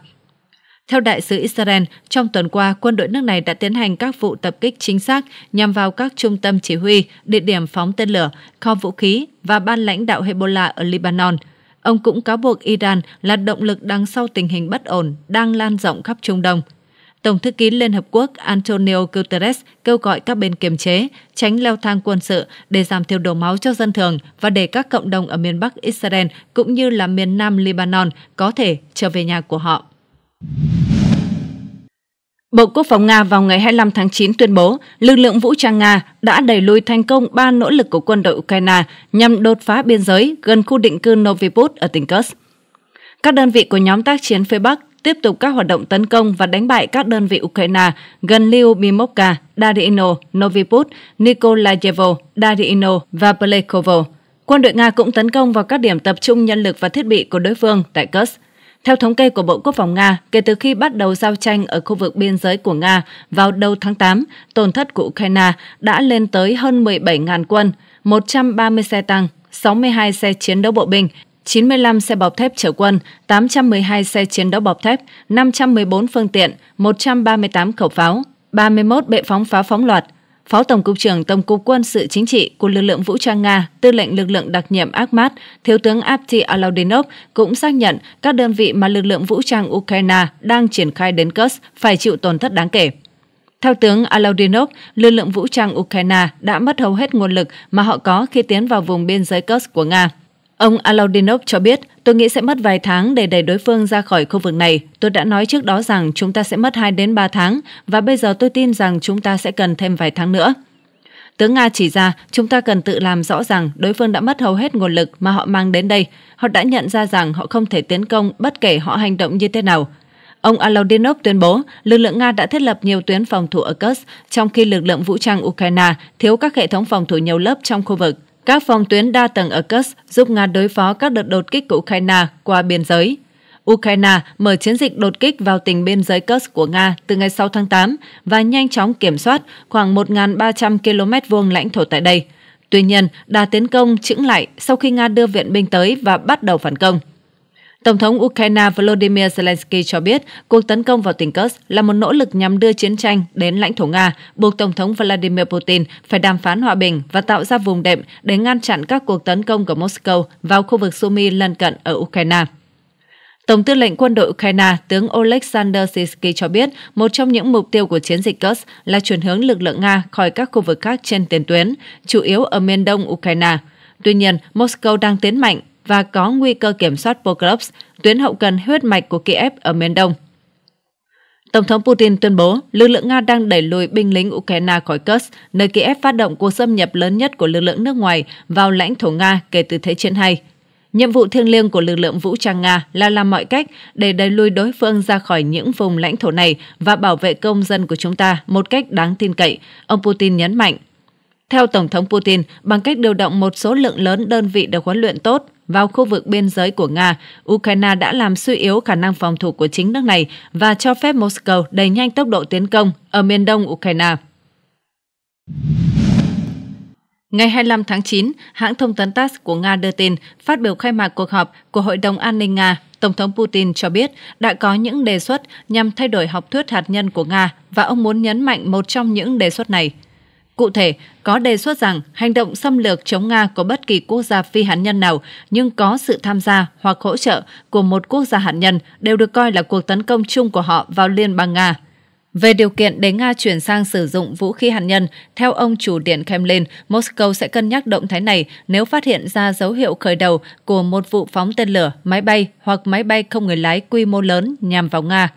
Theo đại sứ Israel, trong tuần qua, quân đội nước này đã tiến hành các vụ tập kích chính xác nhằm vào các trung tâm chỉ huy, địa điểm phóng tên lửa, kho vũ khí và ban lãnh đạo Hezbollah ở Lebanon. Ông cũng cáo buộc Iran là động lực đằng sau tình hình bất ổn đang lan rộng khắp Trung Đông. Tổng thư ký Liên Hợp Quốc Antonio Guterres kêu gọi các bên kiềm chế, tránh leo thang quân sự để giảm thiểu đổ máu cho dân thường và để các cộng đồng ở miền Bắc Israel cũng như là miền Nam Lebanon có thể trở về nhà của họ. Bộ Quốc phòng Nga vào ngày 25 tháng 9 tuyên bố lực lượng vũ trang Nga đã đẩy lùi thành công ba nỗ lực của quân đội Ukraine nhằm đột phá biên giới gần khu định cư Noviput ở tỉnh Kursk. Các đơn vị của nhóm tác chiến phía Bắc tiếp tục các hoạt động tấn công và đánh bại các đơn vị Ukraine gần Lyubimovka, Darino, Noviput, Nikolayevo, Dariino và Plekovo. Quân đội Nga cũng tấn công vào các điểm tập trung nhân lực và thiết bị của đối phương tại Kursk theo thống kê của Bộ Quốc phòng Nga, kể từ khi bắt đầu giao tranh ở khu vực biên giới của Nga vào đầu tháng 8, tổn thất của Ukraine đã lên tới hơn 17.000 quân, 130 xe tăng, 62 xe chiến đấu bộ binh, 95 xe bọc thép chở quân, 812 xe chiến đấu bọc thép, 514 phương tiện, 138 khẩu pháo, 31 bệ phóng pháo phóng loạt, Phó Tổng cục trưởng Tổng cục Quân sự Chính trị của lực lượng vũ trang Nga, Tư lệnh lực lượng đặc nhiệm Akhmat, Thiếu tướng Apti Alaudinov cũng xác nhận các đơn vị mà lực lượng vũ trang Ukraine đang triển khai đến Kursk phải chịu tổn thất đáng kể. Theo tướng Alaudinov, lực lượng vũ trang Ukraine đã mất hầu hết nguồn lực mà họ có khi tiến vào vùng biên giới Kursk của Nga. Ông Alaudinov cho biết, tôi nghĩ sẽ mất vài tháng để đẩy đối phương ra khỏi khu vực này. Tôi đã nói trước đó rằng chúng ta sẽ mất 2 đến 3 tháng và bây giờ tôi tin rằng chúng ta sẽ cần thêm vài tháng nữa. Tướng Nga chỉ ra chúng ta cần tự làm rõ rằng đối phương đã mất hầu hết nguồn lực mà họ mang đến đây. Họ đã nhận ra rằng họ không thể tiến công bất kể họ hành động như thế nào. Ông Alaudinov tuyên bố lực lượng Nga đã thiết lập nhiều tuyến phòng thủ ở Kursk, trong khi lực lượng vũ trang Ukraine thiếu các hệ thống phòng thủ nhiều lớp trong khu vực. Các phòng tuyến đa tầng ở Kursk giúp Nga đối phó các đợt đột kích của Ukraine qua biên giới. Ukraine mở chiến dịch đột kích vào tỉnh biên giới Kursk của Nga từ ngày 6 tháng 8 và nhanh chóng kiểm soát khoảng 1.300 km vuông lãnh thổ tại đây. Tuy nhiên, đà tiến công chững lại sau khi Nga đưa viện binh tới và bắt đầu phản công. Tổng thống Ukraine Volodymyr Zelensky cho biết cuộc tấn công vào tỉnh Kursk là một nỗ lực nhằm đưa chiến tranh đến lãnh thổ Nga, buộc Tổng thống Vladimir Putin phải đàm phán hòa bình và tạo ra vùng đệm để ngăn chặn các cuộc tấn công của Moscow vào khu vực Sumy lân cận ở Ukraine. Tổng tư lệnh quân đội Ukraine, tướng Oleksandr Sisky cho biết một trong những mục tiêu của chiến dịch Kursk là chuyển hướng lực lượng Nga khỏi các khu vực khác trên tiền tuyến, chủ yếu ở miền đông Ukraine. Tuy nhiên, Moscow đang tiến mạnh và có nguy cơ kiểm soát Pokrovsk, tuyến hậu cần huyết mạch của Kiev ở miền đông. Tổng thống Putin tuyên bố lực lượng Nga đang đẩy lùi binh lính Ukraine khỏi Kursk, nơi Kiev phát động cuộc xâm nhập lớn nhất của lực lượng nước ngoài vào lãnh thổ Nga kể từ Thế chiến II. Nhiệm vụ thiêng liêng của lực lượng vũ trang Nga là làm mọi cách để đẩy lùi đối phương ra khỏi những vùng lãnh thổ này và bảo vệ công dân của chúng ta một cách đáng tin cậy, ông Putin nhấn mạnh theo Tổng thống Putin bằng cách điều động một số lượng lớn đơn vị được huấn luyện tốt vào khu vực biên giới của Nga, Ukraine đã làm suy yếu khả năng phòng thủ của chính nước này và cho phép Moscow đẩy nhanh tốc độ tiến công ở miền đông Ukraine. Ngày 25 tháng 9, hãng thông tấn TASS của Nga đưa tin phát biểu khai mạc cuộc họp của Hội đồng An ninh Nga, Tổng thống Putin cho biết đã có những đề xuất nhằm thay đổi học thuyết hạt nhân của Nga và ông muốn nhấn mạnh một trong những đề xuất này – Cụ thể, có đề xuất rằng hành động xâm lược chống Nga của bất kỳ quốc gia phi hạt nhân nào nhưng có sự tham gia hoặc hỗ trợ của một quốc gia hạt nhân đều được coi là cuộc tấn công chung của họ vào Liên bang Nga. Về điều kiện để Nga chuyển sang sử dụng vũ khí hạt nhân, theo ông chủ điện Kremlin, Moscow sẽ cân nhắc động thái này nếu phát hiện ra dấu hiệu khởi đầu của một vụ phóng tên lửa, máy bay hoặc máy bay không người lái quy mô lớn nhằm vào Nga.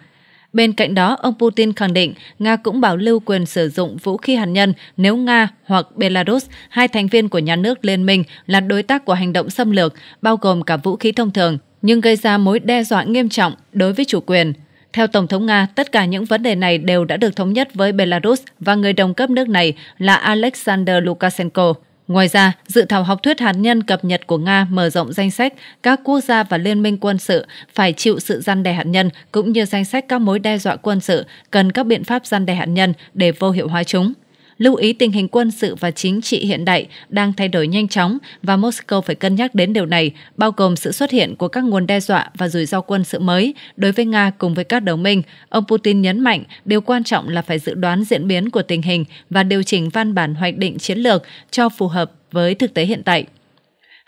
Bên cạnh đó, ông Putin khẳng định Nga cũng bảo lưu quyền sử dụng vũ khí hạt nhân nếu Nga hoặc Belarus, hai thành viên của nhà nước liên minh, là đối tác của hành động xâm lược, bao gồm cả vũ khí thông thường, nhưng gây ra mối đe dọa nghiêm trọng đối với chủ quyền. Theo Tổng thống Nga, tất cả những vấn đề này đều đã được thống nhất với Belarus và người đồng cấp nước này là Alexander Lukashenko. Ngoài ra, dự thảo học thuyết hạt nhân cập nhật của Nga mở rộng danh sách các quốc gia và liên minh quân sự phải chịu sự gian đe hạt nhân cũng như danh sách các mối đe dọa quân sự cần các biện pháp gian đe hạt nhân để vô hiệu hóa chúng lưu ý tình hình quân sự và chính trị hiện đại đang thay đổi nhanh chóng và Moscow phải cân nhắc đến điều này, bao gồm sự xuất hiện của các nguồn đe dọa và rủi ro quân sự mới đối với Nga cùng với các đồng minh. Ông Putin nhấn mạnh điều quan trọng là phải dự đoán diễn biến của tình hình và điều chỉnh văn bản hoạch định chiến lược cho phù hợp với thực tế hiện tại.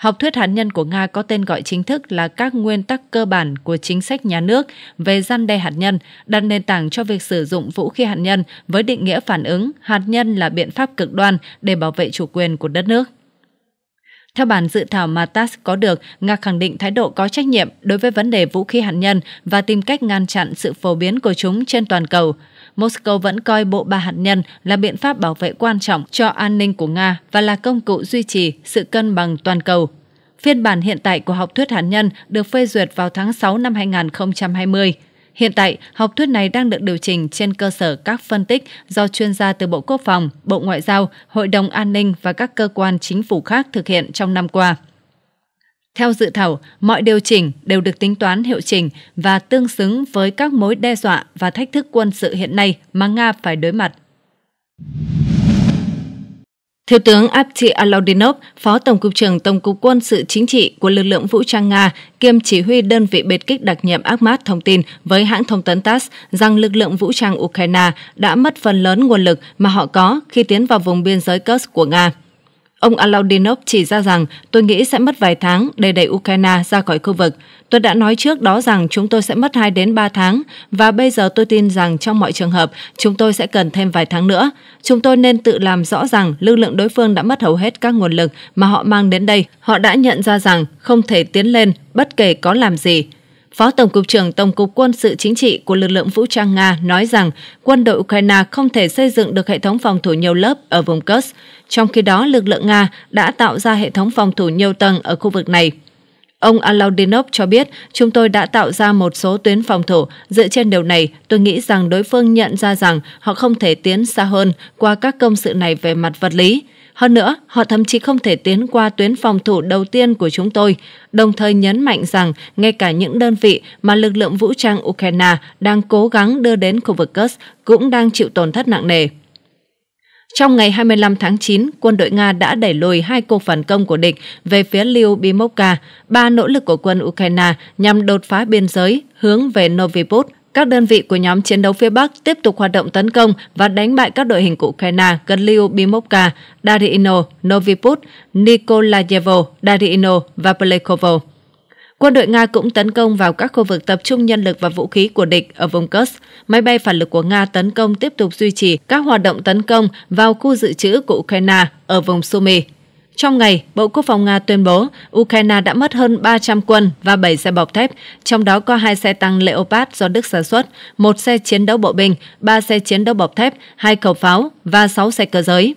Học thuyết hạt nhân của Nga có tên gọi chính thức là các nguyên tắc cơ bản của chính sách nhà nước về gian đe hạt nhân, đặt nền tảng cho việc sử dụng vũ khí hạt nhân với định nghĩa phản ứng hạt nhân là biện pháp cực đoan để bảo vệ chủ quyền của đất nước. Theo bản dự thảo mà TASS có được, Nga khẳng định thái độ có trách nhiệm đối với vấn đề vũ khí hạt nhân và tìm cách ngăn chặn sự phổ biến của chúng trên toàn cầu. Moscow vẫn coi bộ ba hạt nhân là biện pháp bảo vệ quan trọng cho an ninh của Nga và là công cụ duy trì sự cân bằng toàn cầu. Phiên bản hiện tại của học thuyết hạt nhân được phê duyệt vào tháng 6 năm 2020. Hiện tại, học thuyết này đang được điều chỉnh trên cơ sở các phân tích do chuyên gia từ Bộ Quốc phòng, Bộ Ngoại giao, Hội đồng An ninh và các cơ quan chính phủ khác thực hiện trong năm qua. Theo dự thảo, mọi điều chỉnh đều được tính toán hiệu chỉnh và tương xứng với các mối đe dọa và thách thức quân sự hiện nay mà Nga phải đối mặt. Thiếu tướng Apti Alaudinov, Phó Tổng cục trưởng Tổng cục Quân sự Chính trị của lực lượng vũ trang Nga, kiêm chỉ huy đơn vị biệt kích đặc nhiệm Akhmat thông tin với hãng thông tấn TASS rằng lực lượng vũ trang Ukraine đã mất phần lớn nguồn lực mà họ có khi tiến vào vùng biên giới Kursk của Nga. Ông Alaudinov chỉ ra rằng tôi nghĩ sẽ mất vài tháng để đẩy Ukraine ra khỏi khu vực. Tôi đã nói trước đó rằng chúng tôi sẽ mất 2 đến 3 tháng và bây giờ tôi tin rằng trong mọi trường hợp chúng tôi sẽ cần thêm vài tháng nữa. Chúng tôi nên tự làm rõ rằng lực lượng đối phương đã mất hầu hết các nguồn lực mà họ mang đến đây. Họ đã nhận ra rằng không thể tiến lên bất kể có làm gì. Phó Tổng cục trưởng Tổng cục Quân sự Chính trị của lực lượng vũ trang Nga nói rằng quân đội Ukraine không thể xây dựng được hệ thống phòng thủ nhiều lớp ở vùng Kursk, trong khi đó lực lượng Nga đã tạo ra hệ thống phòng thủ nhiều tầng ở khu vực này. Ông Alaudinov cho biết, chúng tôi đã tạo ra một số tuyến phòng thủ. Dựa trên điều này, tôi nghĩ rằng đối phương nhận ra rằng họ không thể tiến xa hơn qua các công sự này về mặt vật lý. Hơn nữa, họ thậm chí không thể tiến qua tuyến phòng thủ đầu tiên của chúng tôi, đồng thời nhấn mạnh rằng ngay cả những đơn vị mà lực lượng vũ trang Ukraine đang cố gắng đưa đến khu vực Kursk cũng đang chịu tổn thất nặng nề. Trong ngày 25 tháng 9, quân đội Nga đã đẩy lùi hai cuộc phản công của địch về phía Liu ba nỗ lực của quân Ukraine nhằm đột phá biên giới hướng về Novibod các đơn vị của nhóm chiến đấu phía Bắc tiếp tục hoạt động tấn công và đánh bại các đội hình của Ukraine gần Lyubimovka, Darino, Noviput, Nikolayevo, Darino và Plekovo. Quân đội Nga cũng tấn công vào các khu vực tập trung nhân lực và vũ khí của địch ở vùng Kursk. Máy bay phản lực của Nga tấn công tiếp tục duy trì các hoạt động tấn công vào khu dự trữ của Ukraine ở vùng Sumy. Trong ngày, Bộ Quốc phòng Nga tuyên bố Ukraine đã mất hơn 300 quân và 7 xe bọc thép, trong đó có 2 xe tăng Leopard do Đức sản xuất, 1 xe chiến đấu bộ binh, 3 xe chiến đấu bọc thép, 2 khẩu pháo và 6 xe cơ giới.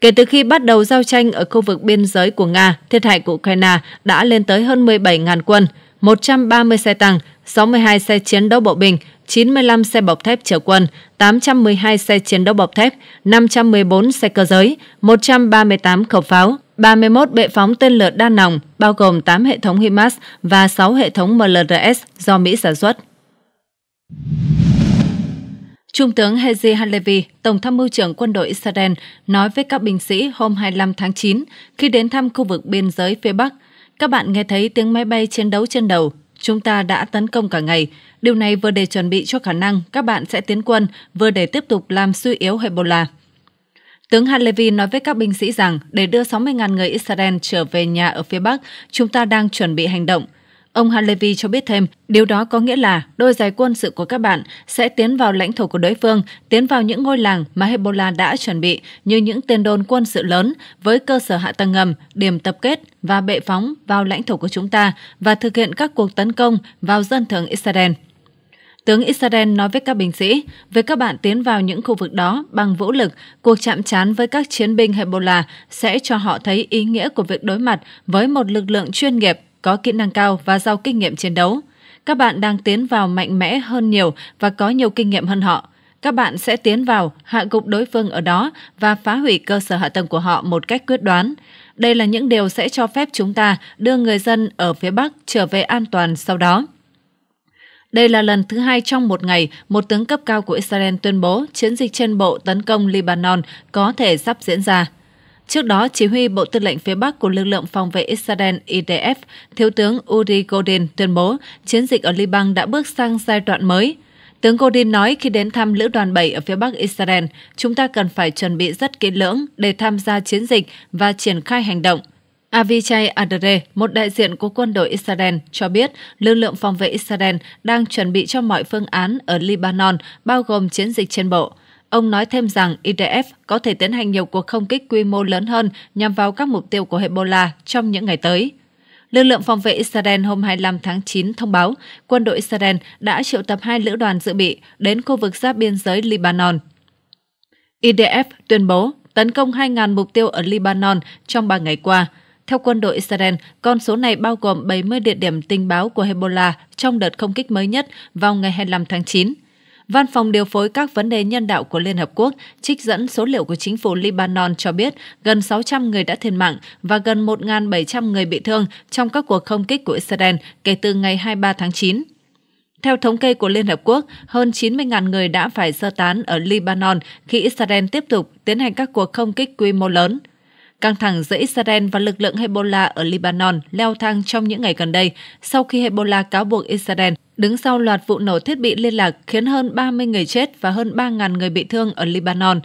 Kể từ khi bắt đầu giao tranh ở khu vực biên giới của Nga, thiệt hại của Ukraine đã lên tới hơn 17.000 quân, 130 xe tăng, 62 xe chiến đấu bộ binh, 95 xe bọc thép chở quân, 812 xe chiến đấu bọc thép, 514 xe cơ giới, 138 khẩu pháo, 31 bệ phóng tên lửa đa nòng, bao gồm 8 hệ thống HIMARS và 6 hệ thống MLRS do Mỹ sản xuất. Trung tướng Hezi Halevi, Tổng tham mưu trưởng quân đội Israel, nói với các binh sĩ hôm 25 tháng 9 khi đến thăm khu vực biên giới phía Bắc. Các bạn nghe thấy tiếng máy bay chiến đấu trên đầu, Chúng ta đã tấn công cả ngày. Điều này vừa để chuẩn bị cho khả năng các bạn sẽ tiến quân, vừa để tiếp tục làm suy yếu Hezbollah. Tướng Halevi nói với các binh sĩ rằng để đưa 60.000 người Israel trở về nhà ở phía Bắc, chúng ta đang chuẩn bị hành động – Ông Halevi cho biết thêm, điều đó có nghĩa là đôi giày quân sự của các bạn sẽ tiến vào lãnh thổ của đối phương, tiến vào những ngôi làng mà Hezbollah đã chuẩn bị như những tên đồn quân sự lớn với cơ sở hạ tầng ngầm, điểm tập kết và bệ phóng vào lãnh thổ của chúng ta và thực hiện các cuộc tấn công vào dân thường Israel. Tướng Israel nói với các binh sĩ, với các bạn tiến vào những khu vực đó bằng vũ lực, cuộc chạm trán với các chiến binh Hezbollah sẽ cho họ thấy ý nghĩa của việc đối mặt với một lực lượng chuyên nghiệp có kỹ năng cao và giàu kinh nghiệm chiến đấu. Các bạn đang tiến vào mạnh mẽ hơn nhiều và có nhiều kinh nghiệm hơn họ. Các bạn sẽ tiến vào hạ gục đối phương ở đó và phá hủy cơ sở hạ tầng của họ một cách quyết đoán. Đây là những điều sẽ cho phép chúng ta đưa người dân ở phía Bắc trở về an toàn sau đó. Đây là lần thứ hai trong một ngày một tướng cấp cao của Israel tuyên bố chiến dịch trên bộ tấn công Lebanon có thể sắp diễn ra. Trước đó, chỉ huy Bộ Tư lệnh phía Bắc của lực lượng phòng vệ Israel IDF, Thiếu tướng Uri Godin tuyên bố chiến dịch ở Liban đã bước sang giai đoạn mới. Tướng Godin nói khi đến thăm lữ đoàn 7 ở phía Bắc Israel, chúng ta cần phải chuẩn bị rất kỹ lưỡng để tham gia chiến dịch và triển khai hành động. Avichai Adare, một đại diện của quân đội Israel, cho biết lực lượng phòng vệ Israel đang chuẩn bị cho mọi phương án ở Lebanon, bao gồm chiến dịch trên bộ. Ông nói thêm rằng IDF có thể tiến hành nhiều cuộc không kích quy mô lớn hơn nhằm vào các mục tiêu của Hezbollah trong những ngày tới. Lực lượng phòng vệ Israel hôm 25 tháng 9 thông báo quân đội Israel đã triệu tập hai lữ đoàn dự bị đến khu vực giáp biên giới Libanon. IDF tuyên bố tấn công 2.000 mục tiêu ở Libanon trong 3 ngày qua. Theo quân đội Israel, con số này bao gồm 70 địa điểm tình báo của Hezbollah trong đợt không kích mới nhất vào ngày 25 tháng 9. Văn phòng điều phối các vấn đề nhân đạo của Liên Hợp Quốc trích dẫn số liệu của chính phủ Libanon cho biết gần 600 người đã thiệt mạng và gần 1.700 người bị thương trong các cuộc không kích của Israel kể từ ngày 23 tháng 9. Theo thống kê của Liên Hợp Quốc, hơn 90.000 người đã phải sơ tán ở Libanon khi Israel tiếp tục tiến hành các cuộc không kích quy mô lớn – Căng thẳng giữa Israel và lực lượng Hezbollah ở Lebanon leo thang trong những ngày gần đây sau khi Hezbollah cáo buộc Israel đứng sau loạt vụ nổ thiết bị liên lạc khiến hơn 30 người chết và hơn 3.000 người bị thương ở Lebanon.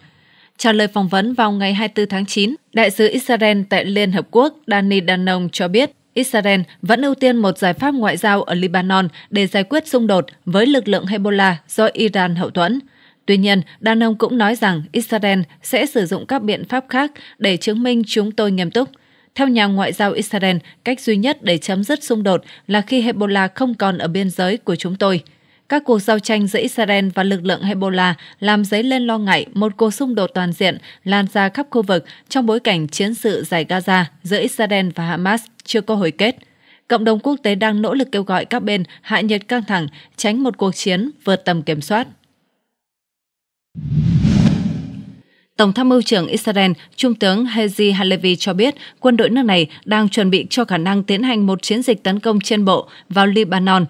Trả lời phỏng vấn vào ngày 24 tháng 9, đại sứ Israel tại Liên Hợp Quốc Dani Danon cho biết Israel vẫn ưu tiên một giải pháp ngoại giao ở Lebanon để giải quyết xung đột với lực lượng Hezbollah do Iran hậu thuẫn – Tuy nhiên, đàn ông cũng nói rằng Israel sẽ sử dụng các biện pháp khác để chứng minh chúng tôi nghiêm túc. Theo nhà ngoại giao Israel, cách duy nhất để chấm dứt xung đột là khi Hezbollah không còn ở biên giới của chúng tôi. Các cuộc giao tranh giữa Israel và lực lượng Hezbollah làm dấy lên lo ngại một cuộc xung đột toàn diện lan ra khắp khu vực trong bối cảnh chiến sự giải Gaza giữa Israel và Hamas chưa có hồi kết. Cộng đồng quốc tế đang nỗ lực kêu gọi các bên hạ nhiệt căng thẳng, tránh một cuộc chiến vượt tầm kiểm soát. Tổng tham mưu trưởng Israel, Trung tướng Hezi Halevi cho biết quân đội nước này đang chuẩn bị cho khả năng tiến hành một chiến dịch tấn công trên bộ vào Lebanon.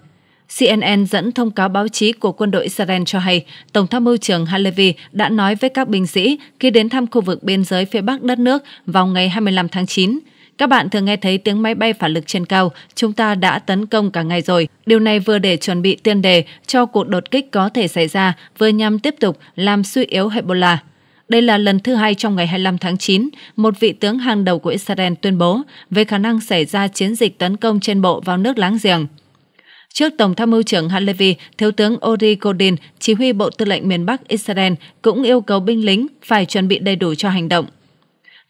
CNN dẫn thông cáo báo chí của quân đội Israel cho hay Tổng tham mưu trưởng Halevi đã nói với các binh sĩ khi đến thăm khu vực biên giới phía Bắc đất nước vào ngày 25 tháng 9. Các bạn thường nghe thấy tiếng máy bay phản lực trên cao, chúng ta đã tấn công cả ngày rồi. Điều này vừa để chuẩn bị tiên đề cho cuộc đột kích có thể xảy ra, vừa nhằm tiếp tục làm suy yếu Hezbollah. Đây là lần thứ hai trong ngày 25 tháng 9, một vị tướng hàng đầu của Israel tuyên bố về khả năng xảy ra chiến dịch tấn công trên bộ vào nước láng giềng. Trước Tổng tham mưu trưởng Halevi, Thiếu tướng Ori Godin, chỉ huy Bộ Tư lệnh miền Bắc Israel, cũng yêu cầu binh lính phải chuẩn bị đầy đủ cho hành động.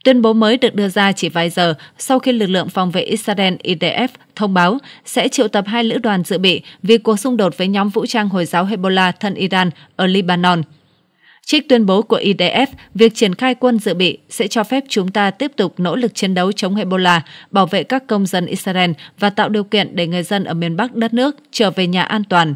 Tuyên bố mới được đưa ra chỉ vài giờ sau khi lực lượng phòng vệ Israel IDF thông báo sẽ triệu tập hai lữ đoàn dự bị vì cuộc xung đột với nhóm vũ trang Hồi giáo Hezbollah thân Iran ở Lebanon. Trích tuyên bố của IDF, việc triển khai quân dự bị sẽ cho phép chúng ta tiếp tục nỗ lực chiến đấu chống Hezbollah, bảo vệ các công dân Israel và tạo điều kiện để người dân ở miền Bắc đất nước trở về nhà an toàn.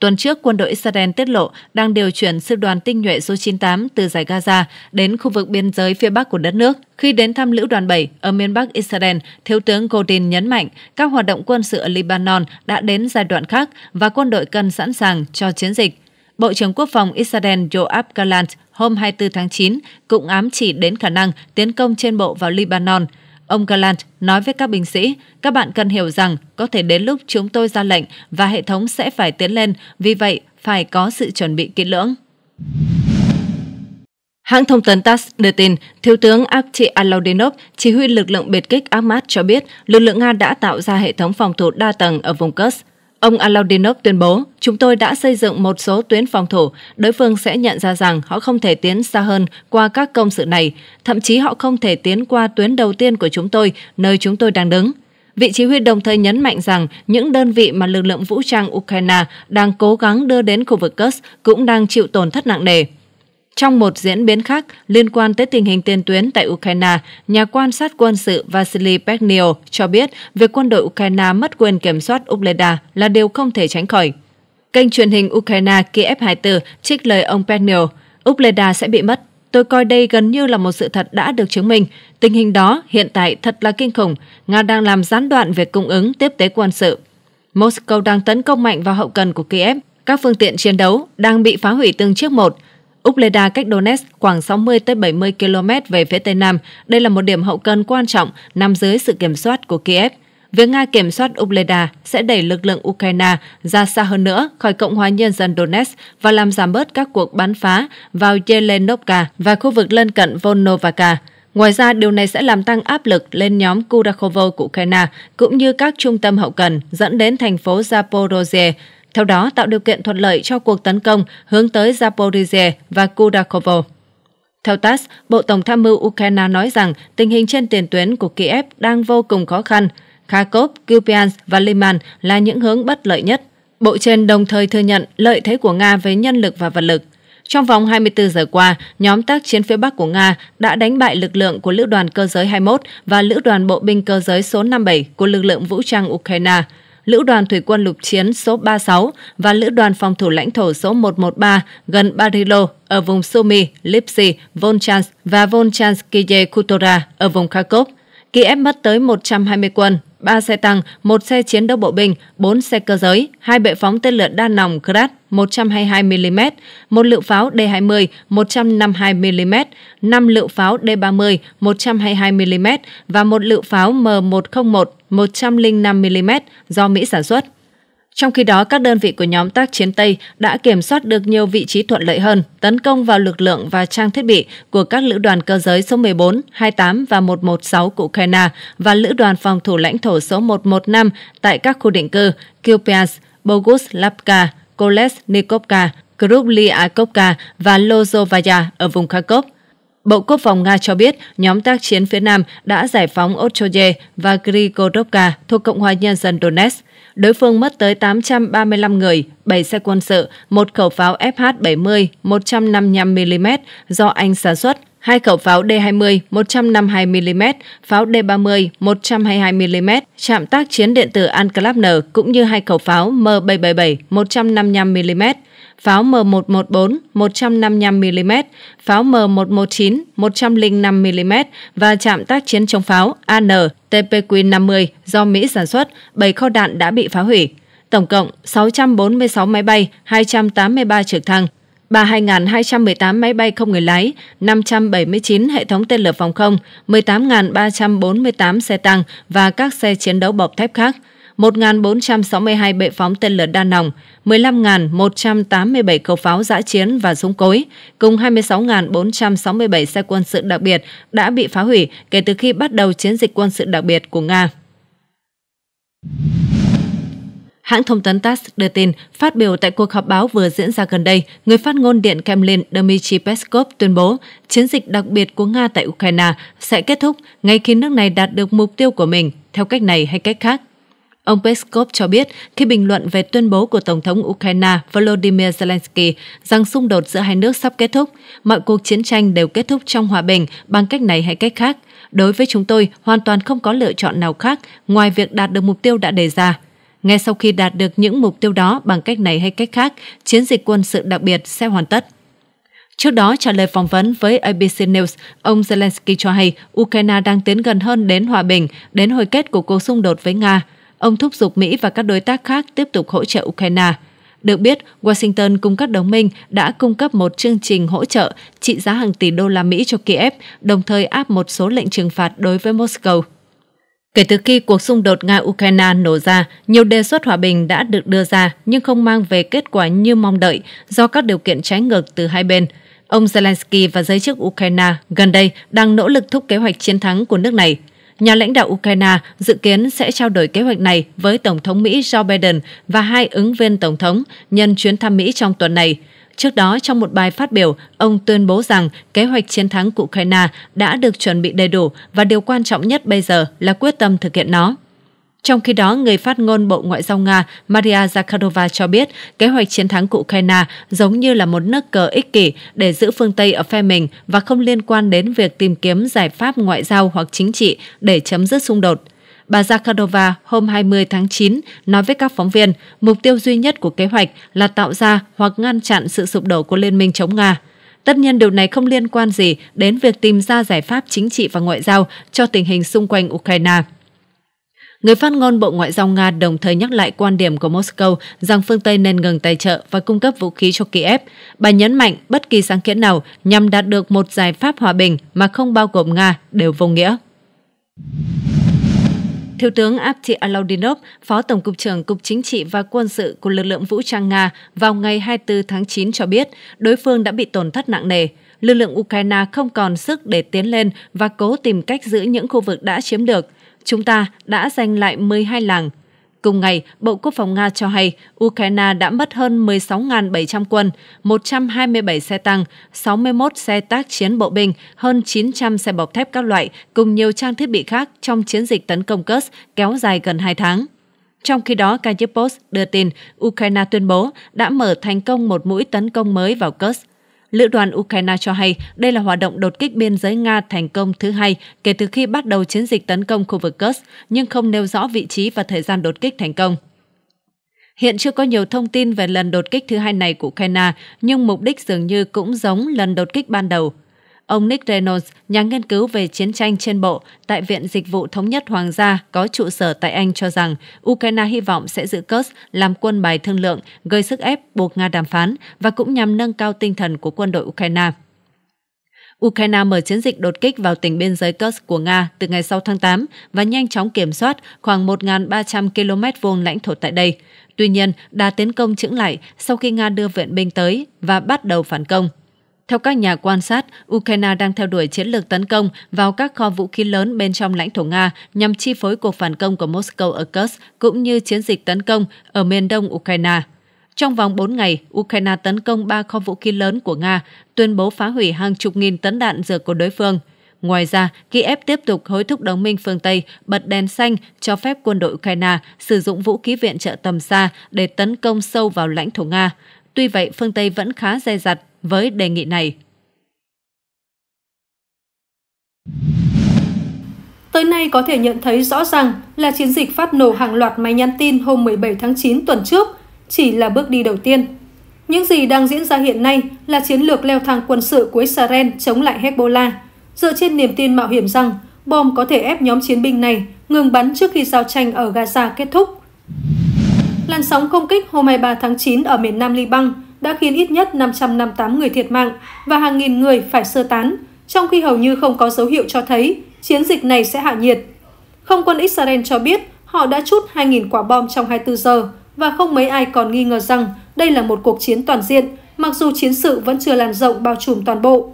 Tuần trước, quân đội Israel tiết lộ đang điều chuyển sư đoàn tinh nhuệ số 98 từ giải Gaza đến khu vực biên giới phía bắc của đất nước. Khi đến thăm lữ đoàn 7 ở miền bắc Israel, Thiếu tướng Godin nhấn mạnh các hoạt động quân sự ở Lebanon đã đến giai đoạn khác và quân đội cần sẵn sàng cho chiến dịch. Bộ trưởng Quốc phòng Israel Yoav Gallant hôm 24 tháng 9 cũng ám chỉ đến khả năng tiến công trên bộ vào Lebanon – Ông Gallant nói với các binh sĩ, các bạn cần hiểu rằng có thể đến lúc chúng tôi ra lệnh và hệ thống sẽ phải tiến lên, vì vậy phải có sự chuẩn bị kỹ lưỡng. Hãng thông tấn TASS đưa tin, Thiếu tướng Akhti Alaudinov, chỉ huy lực lượng biệt kích Ahmad cho biết lực lượng Nga đã tạo ra hệ thống phòng thủ đa tầng ở vùng Kursk. Ông Alaudinov tuyên bố, chúng tôi đã xây dựng một số tuyến phòng thủ, đối phương sẽ nhận ra rằng họ không thể tiến xa hơn qua các công sự này, thậm chí họ không thể tiến qua tuyến đầu tiên của chúng tôi, nơi chúng tôi đang đứng. Vị chỉ huy đồng thời nhấn mạnh rằng những đơn vị mà lực lượng vũ trang Ukraine đang cố gắng đưa đến khu vực Kursk cũng đang chịu tổn thất nặng nề. Trong một diễn biến khác liên quan tới tình hình tiền tuyến tại Ukraine, nhà quan sát quân sự Vasily Peknil cho biết việc quân đội Ukraine mất quyền kiểm soát Ubleda là điều không thể tránh khỏi. Kênh truyền hình Ukraine Kiev 24 trích lời ông Peknil, Ubleda sẽ bị mất. Tôi coi đây gần như là một sự thật đã được chứng minh. Tình hình đó hiện tại thật là kinh khủng. Nga đang làm gián đoạn việc cung ứng tiếp tế quân sự. Moscow đang tấn công mạnh vào hậu cần của Kiev. Các phương tiện chiến đấu đang bị phá hủy từng chiếc một – Ukleda cách Donetsk khoảng 60 tới 70 km về phía tây nam. Đây là một điểm hậu cần quan trọng nằm dưới sự kiểm soát của Kiev. Việc Nga kiểm soát Ukleda sẽ đẩy lực lượng Ukraine ra xa hơn nữa khỏi Cộng hòa Nhân dân Donetsk và làm giảm bớt các cuộc bắn phá vào Yelenovka và khu vực lân cận Volnovaka. Ngoài ra, điều này sẽ làm tăng áp lực lên nhóm Kurakovo của Ukraine, cũng như các trung tâm hậu cần dẫn đến thành phố Zaporozhye, theo đó tạo điều kiện thuận lợi cho cuộc tấn công hướng tới Zaporizhia và Kudakovo. Theo TASS, Bộ Tổng tham mưu Ukraine nói rằng tình hình trên tiền tuyến của Kiev đang vô cùng khó khăn. Kharkov, Kupiansk và Liman là những hướng bất lợi nhất. Bộ trên đồng thời thừa nhận lợi thế của Nga về nhân lực và vật lực. Trong vòng 24 giờ qua, nhóm tác chiến phía Bắc của Nga đã đánh bại lực lượng của Lữ đoàn Cơ giới 21 và Lữ đoàn Bộ binh Cơ giới số 57 của lực lượng vũ trang Ukraine – Lữ đoàn Thủy quân lục chiến số 36 và Lữ đoàn phòng thủ lãnh thổ số 113 gần Barilo ở vùng Sumy, Lipsy, Volchansk và Volchansk-Kiye Kutora ở vùng Kharkov. Kiev mất tới 120 quân, 3 xe tăng, 1 xe chiến đấu bộ binh, 4 xe cơ giới, 2 bệ phóng tên lửa đa nòng Grad 122mm, 1 lựu pháo D-20 152mm, 5 lựu pháo D-30 122mm và 1 lựu pháo M-101 105mm do Mỹ sản xuất. Trong khi đó, các đơn vị của nhóm tác chiến Tây đã kiểm soát được nhiều vị trí thuận lợi hơn, tấn công vào lực lượng và trang thiết bị của các lữ đoàn cơ giới số 14, 28 và 116 của Ukraine và lữ đoàn phòng thủ lãnh thổ số 115 tại các khu định cư Kupiansk, Boguslavka, Kolesnikovka, Krupliakovka và Lozovaya ở vùng Kharkov. Bộ Quốc phòng Nga cho biết nhóm tác chiến phía Nam đã giải phóng Ochoye và Grigorovka thuộc Cộng hòa Nhân dân Donetsk. Đối phương mất tới 835 người, 7 xe quân sự, một khẩu pháo FH-70 155mm do Anh sản xuất, hai khẩu pháo D20 152mm, pháo D30 122mm, trạm tác chiến điện tử Unclap N cũng như hai khẩu pháo M777 155mm, pháo M114 155mm, pháo M119 105mm và trạm tác chiến chống pháo AN TPQ-50 do Mỹ sản xuất, 7 kho đạn đã bị phá hủy. Tổng cộng 646 máy bay, 283 trực thăng, 32.218 máy bay không người lái, 579 hệ thống tên lửa phòng không, 18.348 xe tăng và các xe chiến đấu bọc thép khác, 1.462 bệ phóng tên lửa đa nòng, 15.187 khẩu pháo giã chiến và súng cối, cùng 26.467 xe quân sự đặc biệt đã bị phá hủy kể từ khi bắt đầu chiến dịch quân sự đặc biệt của Nga. Hãng thông tấn TASS đưa tin, phát biểu tại cuộc họp báo vừa diễn ra gần đây, người phát ngôn Điện Kremlin Dmitry Peskov tuyên bố chiến dịch đặc biệt của Nga tại Ukraine sẽ kết thúc ngay khi nước này đạt được mục tiêu của mình, theo cách này hay cách khác. Ông Peskov cho biết khi bình luận về tuyên bố của Tổng thống Ukraine Volodymyr Zelensky rằng xung đột giữa hai nước sắp kết thúc, mọi cuộc chiến tranh đều kết thúc trong hòa bình bằng cách này hay cách khác. Đối với chúng tôi, hoàn toàn không có lựa chọn nào khác ngoài việc đạt được mục tiêu đã đề ra. Ngay sau khi đạt được những mục tiêu đó bằng cách này hay cách khác, chiến dịch quân sự đặc biệt sẽ hoàn tất. Trước đó, trả lời phỏng vấn với ABC News, ông Zelensky cho hay Ukraine đang tiến gần hơn đến hòa bình, đến hồi kết của cuộc xung đột với Nga. Ông thúc giục Mỹ và các đối tác khác tiếp tục hỗ trợ Ukraine. Được biết, Washington cùng các đồng minh đã cung cấp một chương trình hỗ trợ trị giá hàng tỷ đô la Mỹ cho Kiev, đồng thời áp một số lệnh trừng phạt đối với Moscow. Kể từ khi cuộc xung đột Nga-Ukraine nổ ra, nhiều đề xuất hòa bình đã được đưa ra nhưng không mang về kết quả như mong đợi do các điều kiện trái ngược từ hai bên. Ông Zelensky và giới chức Ukraine gần đây đang nỗ lực thúc kế hoạch chiến thắng của nước này. Nhà lãnh đạo Ukraine dự kiến sẽ trao đổi kế hoạch này với Tổng thống Mỹ Joe Biden và hai ứng viên Tổng thống nhân chuyến thăm Mỹ trong tuần này – Trước đó, trong một bài phát biểu, ông tuyên bố rằng kế hoạch chiến thắng của Ukraine đã được chuẩn bị đầy đủ và điều quan trọng nhất bây giờ là quyết tâm thực hiện nó. Trong khi đó, người phát ngôn Bộ Ngoại giao Nga Maria Zakharova cho biết kế hoạch chiến thắng của Ukraine giống như là một nước cờ ích kỷ để giữ phương Tây ở phe mình và không liên quan đến việc tìm kiếm giải pháp ngoại giao hoặc chính trị để chấm dứt xung đột. Bà Zakharova hôm 20 tháng 9 nói với các phóng viên mục tiêu duy nhất của kế hoạch là tạo ra hoặc ngăn chặn sự sụp đổ của Liên minh chống Nga. Tất nhiên điều này không liên quan gì đến việc tìm ra giải pháp chính trị và ngoại giao cho tình hình xung quanh Ukraine. Người phát ngôn Bộ Ngoại giao Nga đồng thời nhắc lại quan điểm của Moscow rằng phương Tây nên ngừng tài trợ và cung cấp vũ khí cho Kiev. Bà nhấn mạnh bất kỳ sáng kiến nào nhằm đạt được một giải pháp hòa bình mà không bao gồm Nga đều vô nghĩa. Thiếu tướng Apti Alaudinov, Phó Tổng cục trưởng Cục Chính trị và Quân sự của lực lượng vũ trang Nga vào ngày 24 tháng 9 cho biết đối phương đã bị tổn thất nặng nề. Lực lượng Ukraine không còn sức để tiến lên và cố tìm cách giữ những khu vực đã chiếm được. Chúng ta đã giành lại 12 làng, Cùng ngày, Bộ Quốc phòng Nga cho hay Ukraine đã mất hơn 16.700 quân, 127 xe tăng, 61 xe tác chiến bộ binh, hơn 900 xe bọc thép các loại cùng nhiều trang thiết bị khác trong chiến dịch tấn công Kursk kéo dài gần 2 tháng. Trong khi đó, Kyiv đưa tin Ukraine tuyên bố đã mở thành công một mũi tấn công mới vào Kursk. Lữ đoàn Ukraine cho hay đây là hoạt động đột kích biên giới Nga thành công thứ hai kể từ khi bắt đầu chiến dịch tấn công khu vực Kursk, nhưng không nêu rõ vị trí và thời gian đột kích thành công. Hiện chưa có nhiều thông tin về lần đột kích thứ hai này của Ukraine, nhưng mục đích dường như cũng giống lần đột kích ban đầu – Ông Nick Reynolds, nhà nghiên cứu về chiến tranh trên bộ tại Viện Dịch vụ Thống nhất Hoàng gia có trụ sở tại Anh cho rằng Ukraine hy vọng sẽ giữ Kursk làm quân bài thương lượng, gây sức ép buộc Nga đàm phán và cũng nhằm nâng cao tinh thần của quân đội Ukraine. Ukraine mở chiến dịch đột kích vào tỉnh biên giới Kursk của Nga từ ngày 6 tháng 8 và nhanh chóng kiểm soát khoảng 1.300 km vuông lãnh thổ tại đây. Tuy nhiên, đà tiến công chững lại sau khi Nga đưa viện binh tới và bắt đầu phản công. Theo các nhà quan sát, Ukraine đang theo đuổi chiến lược tấn công vào các kho vũ khí lớn bên trong lãnh thổ Nga nhằm chi phối cuộc phản công của Moscow ở Kursk cũng như chiến dịch tấn công ở miền đông Ukraine. Trong vòng 4 ngày, Ukraine tấn công 3 kho vũ khí lớn của Nga, tuyên bố phá hủy hàng chục nghìn tấn đạn dược của đối phương. Ngoài ra, Kiev tiếp tục hối thúc đồng minh phương Tây bật đèn xanh cho phép quân đội Ukraine sử dụng vũ khí viện trợ tầm xa để tấn công sâu vào lãnh thổ Nga. Tuy vậy, phương Tây vẫn khá dè dặt với đề nghị này. Tới nay có thể nhận thấy rõ ràng là chiến dịch phát nổ hàng loạt máy nhắn tin hôm 17 tháng 9 tuần trước chỉ là bước đi đầu tiên. Những gì đang diễn ra hiện nay là chiến lược leo thang quân sự của Israel chống lại Hezbollah, dựa trên niềm tin mạo hiểm rằng bom có thể ép nhóm chiến binh này ngừng bắn trước khi giao tranh ở Gaza kết thúc. Làn sóng không kích hôm 23 tháng 9 ở miền Nam Liban đã khiến ít nhất 558 người thiệt mạng và hàng nghìn người phải sơ tán, trong khi hầu như không có dấu hiệu cho thấy chiến dịch này sẽ hạ nhiệt. Không quân Israel cho biết họ đã chút 2.000 quả bom trong 24 giờ và không mấy ai còn nghi ngờ rằng đây là một cuộc chiến toàn diện, mặc dù chiến sự vẫn chưa lan rộng bao trùm toàn bộ.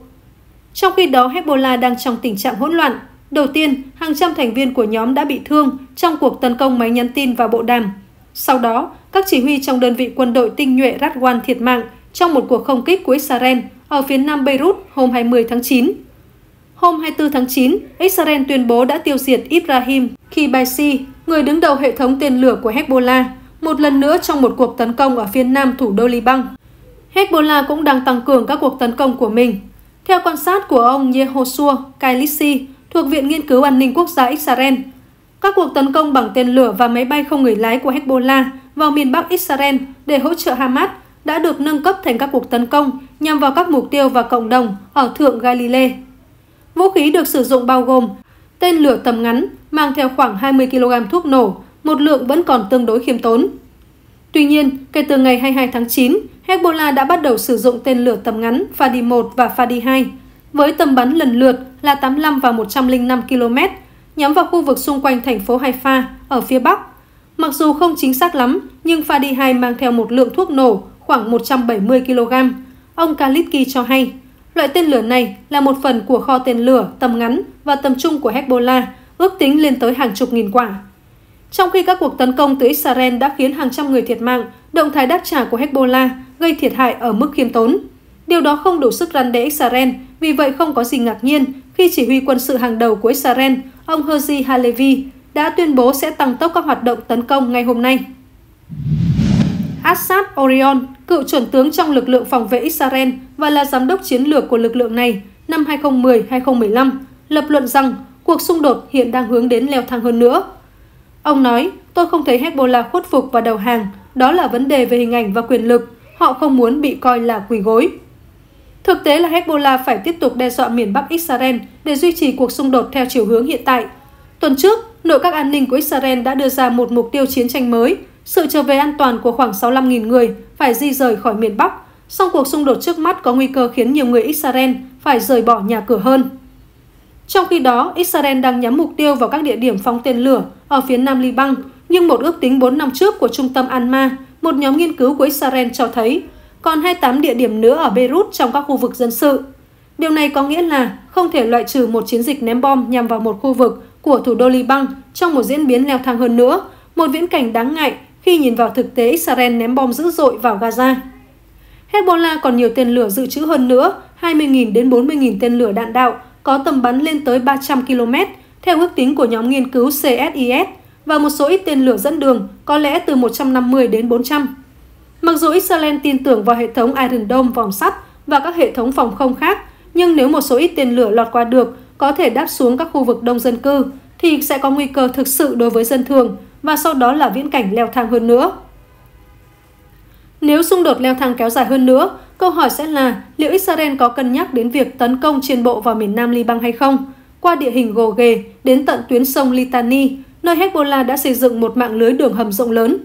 Trong khi đó, Hezbollah đang trong tình trạng hỗn loạn. Đầu tiên, hàng trăm thành viên của nhóm đã bị thương trong cuộc tấn công máy nhắn tin và bộ đàm sau đó, các chỉ huy trong đơn vị quân đội tinh nhuệ Radwan thiệt mạng trong một cuộc không kích của Israel ở phía nam Beirut hôm 20 tháng 9. Hôm 24 tháng 9, Israel tuyên bố đã tiêu diệt Ibrahim Kibaisi, người đứng đầu hệ thống tên lửa của Hezbollah, một lần nữa trong một cuộc tấn công ở phía nam thủ đô Liban. Hezbollah cũng đang tăng cường các cuộc tấn công của mình. Theo quan sát của ông Yehoshua Kailisi thuộc Viện Nghiên cứu An ninh Quốc gia Israel, các cuộc tấn công bằng tên lửa và máy bay không người lái của Hezbollah vào miền Bắc Israel để hỗ trợ Hamas đã được nâng cấp thành các cuộc tấn công nhằm vào các mục tiêu và cộng đồng ở Thượng Galilee. Vũ khí được sử dụng bao gồm tên lửa tầm ngắn mang theo khoảng 20 kg thuốc nổ, một lượng vẫn còn tương đối khiêm tốn. Tuy nhiên, kể từ ngày 22 tháng 9, Hezbollah đã bắt đầu sử dụng tên lửa tầm ngắn Fadi 1 và Fadi 2 với tầm bắn lần lượt là 85 và 105 km nhắm vào khu vực xung quanh thành phố Haifa ở phía Bắc. Mặc dù không chính xác lắm, nhưng Fadi-2 mang theo một lượng thuốc nổ khoảng 170 kg. Ông Kalitki cho hay, loại tên lửa này là một phần của kho tên lửa tầm ngắn và tầm trung của Hezbollah, ước tính lên tới hàng chục nghìn quả. Trong khi các cuộc tấn công từ Israel đã khiến hàng trăm người thiệt mạng, động thái đáp trả của Hezbollah gây thiệt hại ở mức khiêm tốn. Điều đó không đủ sức răn đe Israel, vì vậy không có gì ngạc nhiên khi chỉ huy quân sự hàng đầu của Israel, ông Herzi Halevi, đã tuyên bố sẽ tăng tốc các hoạt động tấn công ngay hôm nay. Assad Orion, cựu chuẩn tướng trong lực lượng phòng vệ Israel và là giám đốc chiến lược của lực lượng này năm 2010-2015, lập luận rằng cuộc xung đột hiện đang hướng đến leo thang hơn nữa. Ông nói, tôi không thấy Hezbollah khuất phục và đầu hàng, đó là vấn đề về hình ảnh và quyền lực, họ không muốn bị coi là quỳ gối. Thực tế là Hezbollah phải tiếp tục đe dọa miền Bắc Israel để duy trì cuộc xung đột theo chiều hướng hiện tại. Tuần trước, nội các an ninh của Israel đã đưa ra một mục tiêu chiến tranh mới, sự trở về an toàn của khoảng 65.000 người phải di rời khỏi miền Bắc, song cuộc xung đột trước mắt có nguy cơ khiến nhiều người Israel phải rời bỏ nhà cửa hơn. Trong khi đó, Israel đang nhắm mục tiêu vào các địa điểm phóng tên lửa ở phía nam Liban, nhưng một ước tính 4 năm trước của trung tâm Alma, một nhóm nghiên cứu của Israel cho thấy còn 28 địa điểm nữa ở Beirut trong các khu vực dân sự. Điều này có nghĩa là không thể loại trừ một chiến dịch ném bom nhằm vào một khu vực của thủ đô Liban trong một diễn biến leo thang hơn nữa, một viễn cảnh đáng ngại khi nhìn vào thực tế Israel ném bom dữ dội vào Gaza. Hezbollah còn nhiều tên lửa dự trữ hơn nữa, 20.000 đến 40.000 tên lửa đạn đạo có tầm bắn lên tới 300 km, theo ước tính của nhóm nghiên cứu CSIS, và một số ít tên lửa dẫn đường, có lẽ từ 150 đến 400. Mặc dù Israel tin tưởng vào hệ thống Iron Dome vòng sắt và các hệ thống phòng không khác, nhưng nếu một số ít tên lửa lọt qua được có thể đáp xuống các khu vực đông dân cư, thì sẽ có nguy cơ thực sự đối với dân thường và sau đó là viễn cảnh leo thang hơn nữa. Nếu xung đột leo thang kéo dài hơn nữa, câu hỏi sẽ là liệu Israel có cân nhắc đến việc tấn công trên bộ vào miền nam Liban hay không, qua địa hình gồ ghề đến tận tuyến sông Litani, nơi Hezbollah đã xây dựng một mạng lưới đường hầm rộng lớn,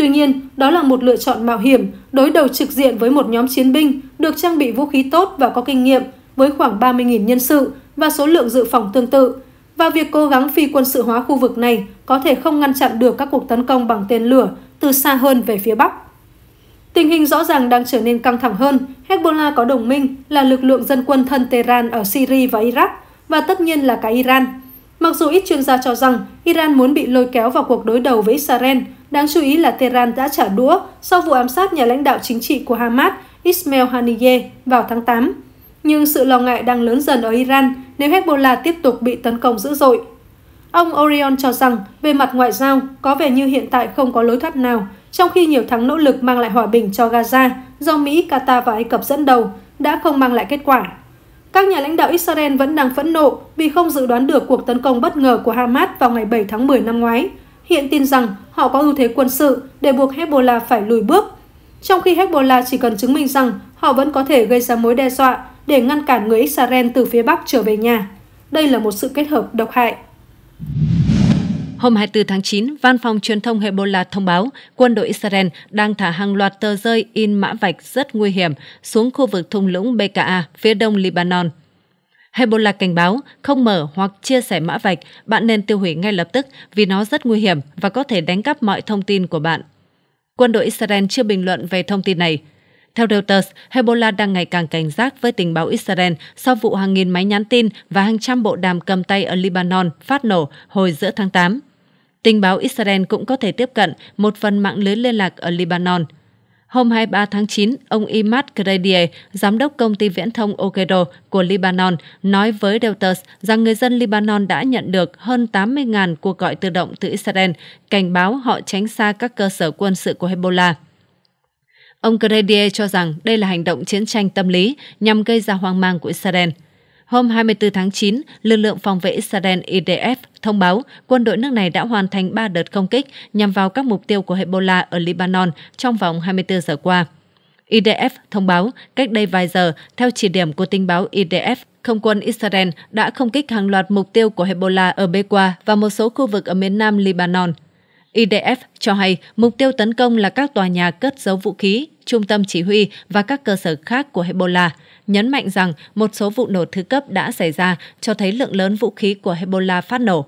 Tuy nhiên, đó là một lựa chọn mạo hiểm, đối đầu trực diện với một nhóm chiến binh được trang bị vũ khí tốt và có kinh nghiệm với khoảng 30.000 nhân sự và số lượng dự phòng tương tự. Và việc cố gắng phi quân sự hóa khu vực này có thể không ngăn chặn được các cuộc tấn công bằng tên lửa từ xa hơn về phía Bắc. Tình hình rõ ràng đang trở nên căng thẳng hơn. Hezbollah có đồng minh là lực lượng dân quân thân Tehran ở Syria và Iraq, và tất nhiên là cả Iran. Mặc dù ít chuyên gia cho rằng Iran muốn bị lôi kéo vào cuộc đối đầu với Israel Đáng chú ý là Tehran đã trả đũa sau vụ ám sát nhà lãnh đạo chính trị của Hamas Ismail Haniyeh vào tháng 8. Nhưng sự lo ngại đang lớn dần ở Iran nếu Hezbollah tiếp tục bị tấn công dữ dội. Ông Orion cho rằng, về mặt ngoại giao, có vẻ như hiện tại không có lối thoát nào, trong khi nhiều tháng nỗ lực mang lại hòa bình cho Gaza do Mỹ, Qatar và Ai Cập dẫn đầu đã không mang lại kết quả. Các nhà lãnh đạo Israel vẫn đang phẫn nộ vì không dự đoán được cuộc tấn công bất ngờ của Hamas vào ngày 7 tháng 10 năm ngoái, hiện tin rằng họ có ưu thế quân sự để buộc Hezbollah phải lùi bước, trong khi Hezbollah chỉ cần chứng minh rằng họ vẫn có thể gây ra mối đe dọa để ngăn cản người Israel từ phía Bắc trở về nhà. Đây là một sự kết hợp độc hại. Hôm 24 tháng 9, Văn phòng truyền thông Hezbollah thông báo quân đội Israel đang thả hàng loạt tờ rơi in mã vạch rất nguy hiểm xuống khu vực thung lũng BKA phía đông Lebanon. Hezbollah cảnh báo không mở hoặc chia sẻ mã vạch, bạn nên tiêu hủy ngay lập tức vì nó rất nguy hiểm và có thể đánh cắp mọi thông tin của bạn. Quân đội Israel chưa bình luận về thông tin này. Theo Reuters, Hezbollah đang ngày càng cảnh giác với tình báo Israel sau vụ hàng nghìn máy nhắn tin và hàng trăm bộ đàm cầm tay ở Lebanon phát nổ hồi giữa tháng 8. Tình báo Israel cũng có thể tiếp cận một phần mạng lưới liên lạc ở Lebanon – Hôm 23 tháng 9, ông Imad Kredie, giám đốc công ty viễn thông Okero của Lebanon, nói với Reuters rằng người dân Lebanon đã nhận được hơn 80.000 cuộc gọi tự động từ Israel cảnh báo họ tránh xa các cơ sở quân sự của Hezbollah. Ông Kredie cho rằng đây là hành động chiến tranh tâm lý nhằm gây ra hoang mang của Israel – Hôm 24 tháng 9, lực lượng phòng vệ Israel IDF thông báo quân đội nước này đã hoàn thành 3 đợt không kích nhằm vào các mục tiêu của Hezbollah ở Lebanon trong vòng 24 giờ qua. IDF thông báo cách đây vài giờ, theo chỉ điểm của tình báo IDF, không quân Israel đã không kích hàng loạt mục tiêu của Hezbollah ở Bequa và một số khu vực ở miền nam Lebanon. IDF cho hay mục tiêu tấn công là các tòa nhà cất giấu vũ khí, trung tâm chỉ huy và các cơ sở khác của Hezbollah, nhấn mạnh rằng một số vụ nổ thứ cấp đã xảy ra cho thấy lượng lớn vũ khí của Hezbollah phát nổ.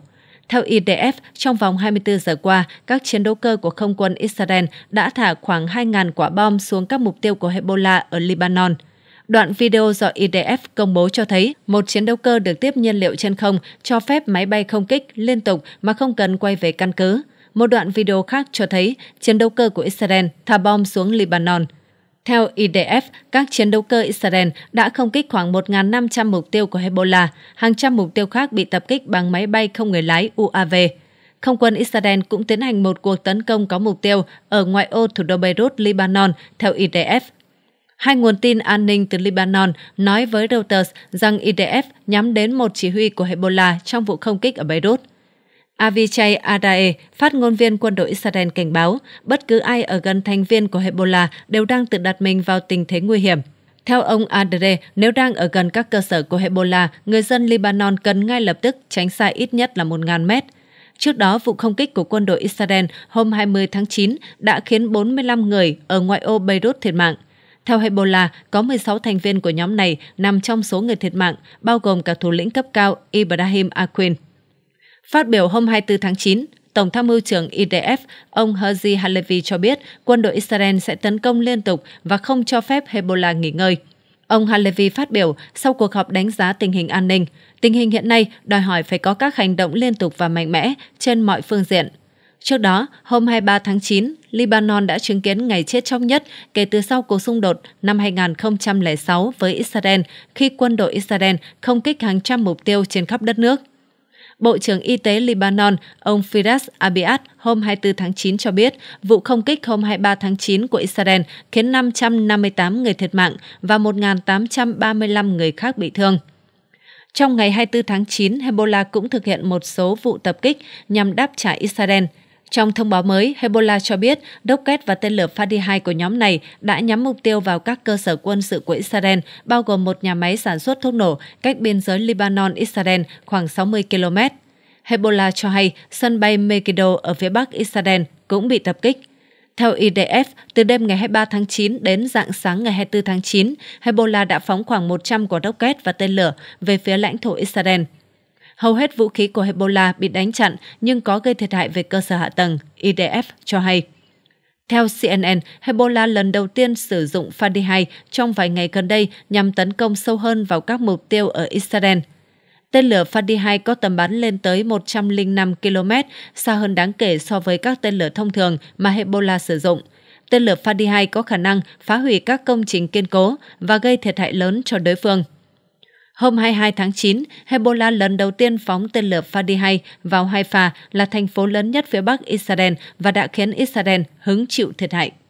Theo IDF, trong vòng 24 giờ qua, các chiến đấu cơ của không quân Israel đã thả khoảng 2.000 quả bom xuống các mục tiêu của Hezbollah ở Lebanon. Đoạn video do IDF công bố cho thấy một chiến đấu cơ được tiếp nhiên liệu trên không cho phép máy bay không kích liên tục mà không cần quay về căn cứ. Một đoạn video khác cho thấy chiến đấu cơ của Israel thả bom xuống Lebanon. Theo IDF, các chiến đấu cơ Israel đã không kích khoảng 1.500 mục tiêu của Hezbollah, hàng trăm mục tiêu khác bị tập kích bằng máy bay không người lái UAV. Không quân Israel cũng tiến hành một cuộc tấn công có mục tiêu ở ngoại ô thủ đô Beirut, Lebanon, theo IDF. Hai nguồn tin an ninh từ Lebanon nói với Reuters rằng IDF nhắm đến một chỉ huy của Hezbollah trong vụ không kích ở Beirut. Avichai Adae, phát ngôn viên quân đội Israel cảnh báo bất cứ ai ở gần thành viên của Hezbollah đều đang tự đặt mình vào tình thế nguy hiểm. Theo ông Adre, nếu đang ở gần các cơ sở của Hezbollah, người dân Lebanon cần ngay lập tức tránh xa ít nhất là 1.000 mét. Trước đó, vụ không kích của quân đội Israel hôm 20 tháng 9 đã khiến 45 người ở ngoại ô Beirut thiệt mạng. Theo Hezbollah, có 16 thành viên của nhóm này nằm trong số người thiệt mạng, bao gồm cả thủ lĩnh cấp cao Ibrahim Aquin. Phát biểu hôm 24 tháng 9, Tổng tham mưu trưởng IDF, ông Herzi Halevi cho biết quân đội Israel sẽ tấn công liên tục và không cho phép Hezbollah nghỉ ngơi. Ông Halevi phát biểu sau cuộc họp đánh giá tình hình an ninh, tình hình hiện nay đòi hỏi phải có các hành động liên tục và mạnh mẽ trên mọi phương diện. Trước đó, hôm 23 tháng 9, Lebanon đã chứng kiến ngày chết chóc nhất kể từ sau cuộc xung đột năm 2006 với Israel khi quân đội Israel không kích hàng trăm mục tiêu trên khắp đất nước. Bộ trưởng Y tế Libanon, ông Firas Abiad hôm 24 tháng 9 cho biết vụ không kích hôm 23 tháng 9 của Israel khiến 558 người thiệt mạng và 1.835 người khác bị thương. Trong ngày 24 tháng 9, Hezbollah cũng thực hiện một số vụ tập kích nhằm đáp trả Israel – trong thông báo mới, Hezbollah cho biết kết và tên lửa Fadi-2 của nhóm này đã nhắm mục tiêu vào các cơ sở quân sự của Israel, bao gồm một nhà máy sản xuất thuốc nổ cách biên giới Libanon-Israel khoảng 60 km. Hezbollah cho hay sân bay Megiddo ở phía bắc Israel cũng bị tập kích. Theo IDF, từ đêm ngày 23 tháng 9 đến dạng sáng ngày 24 tháng 9, Hezbollah đã phóng khoảng 100 quả rocket và tên lửa về phía lãnh thổ Israel. Hầu hết vũ khí của Hezbollah bị đánh chặn nhưng có gây thiệt hại về cơ sở hạ tầng, IDF e cho hay. Theo CNN, Hezbollah lần đầu tiên sử dụng Fadi-2 trong vài ngày gần đây nhằm tấn công sâu hơn vào các mục tiêu ở Israel. Tên lửa Fadi-2 có tầm bắn lên tới 105 km, xa hơn đáng kể so với các tên lửa thông thường mà Hezbollah sử dụng. Tên lửa Fadi-2 có khả năng phá hủy các công trình kiên cố và gây thiệt hại lớn cho đối phương. Hôm 22 tháng 9, Hezbollah lần đầu tiên phóng tên lửa Fadihai vào Haifa là thành phố lớn nhất phía bắc Israel và đã khiến Israel hứng chịu thiệt hại.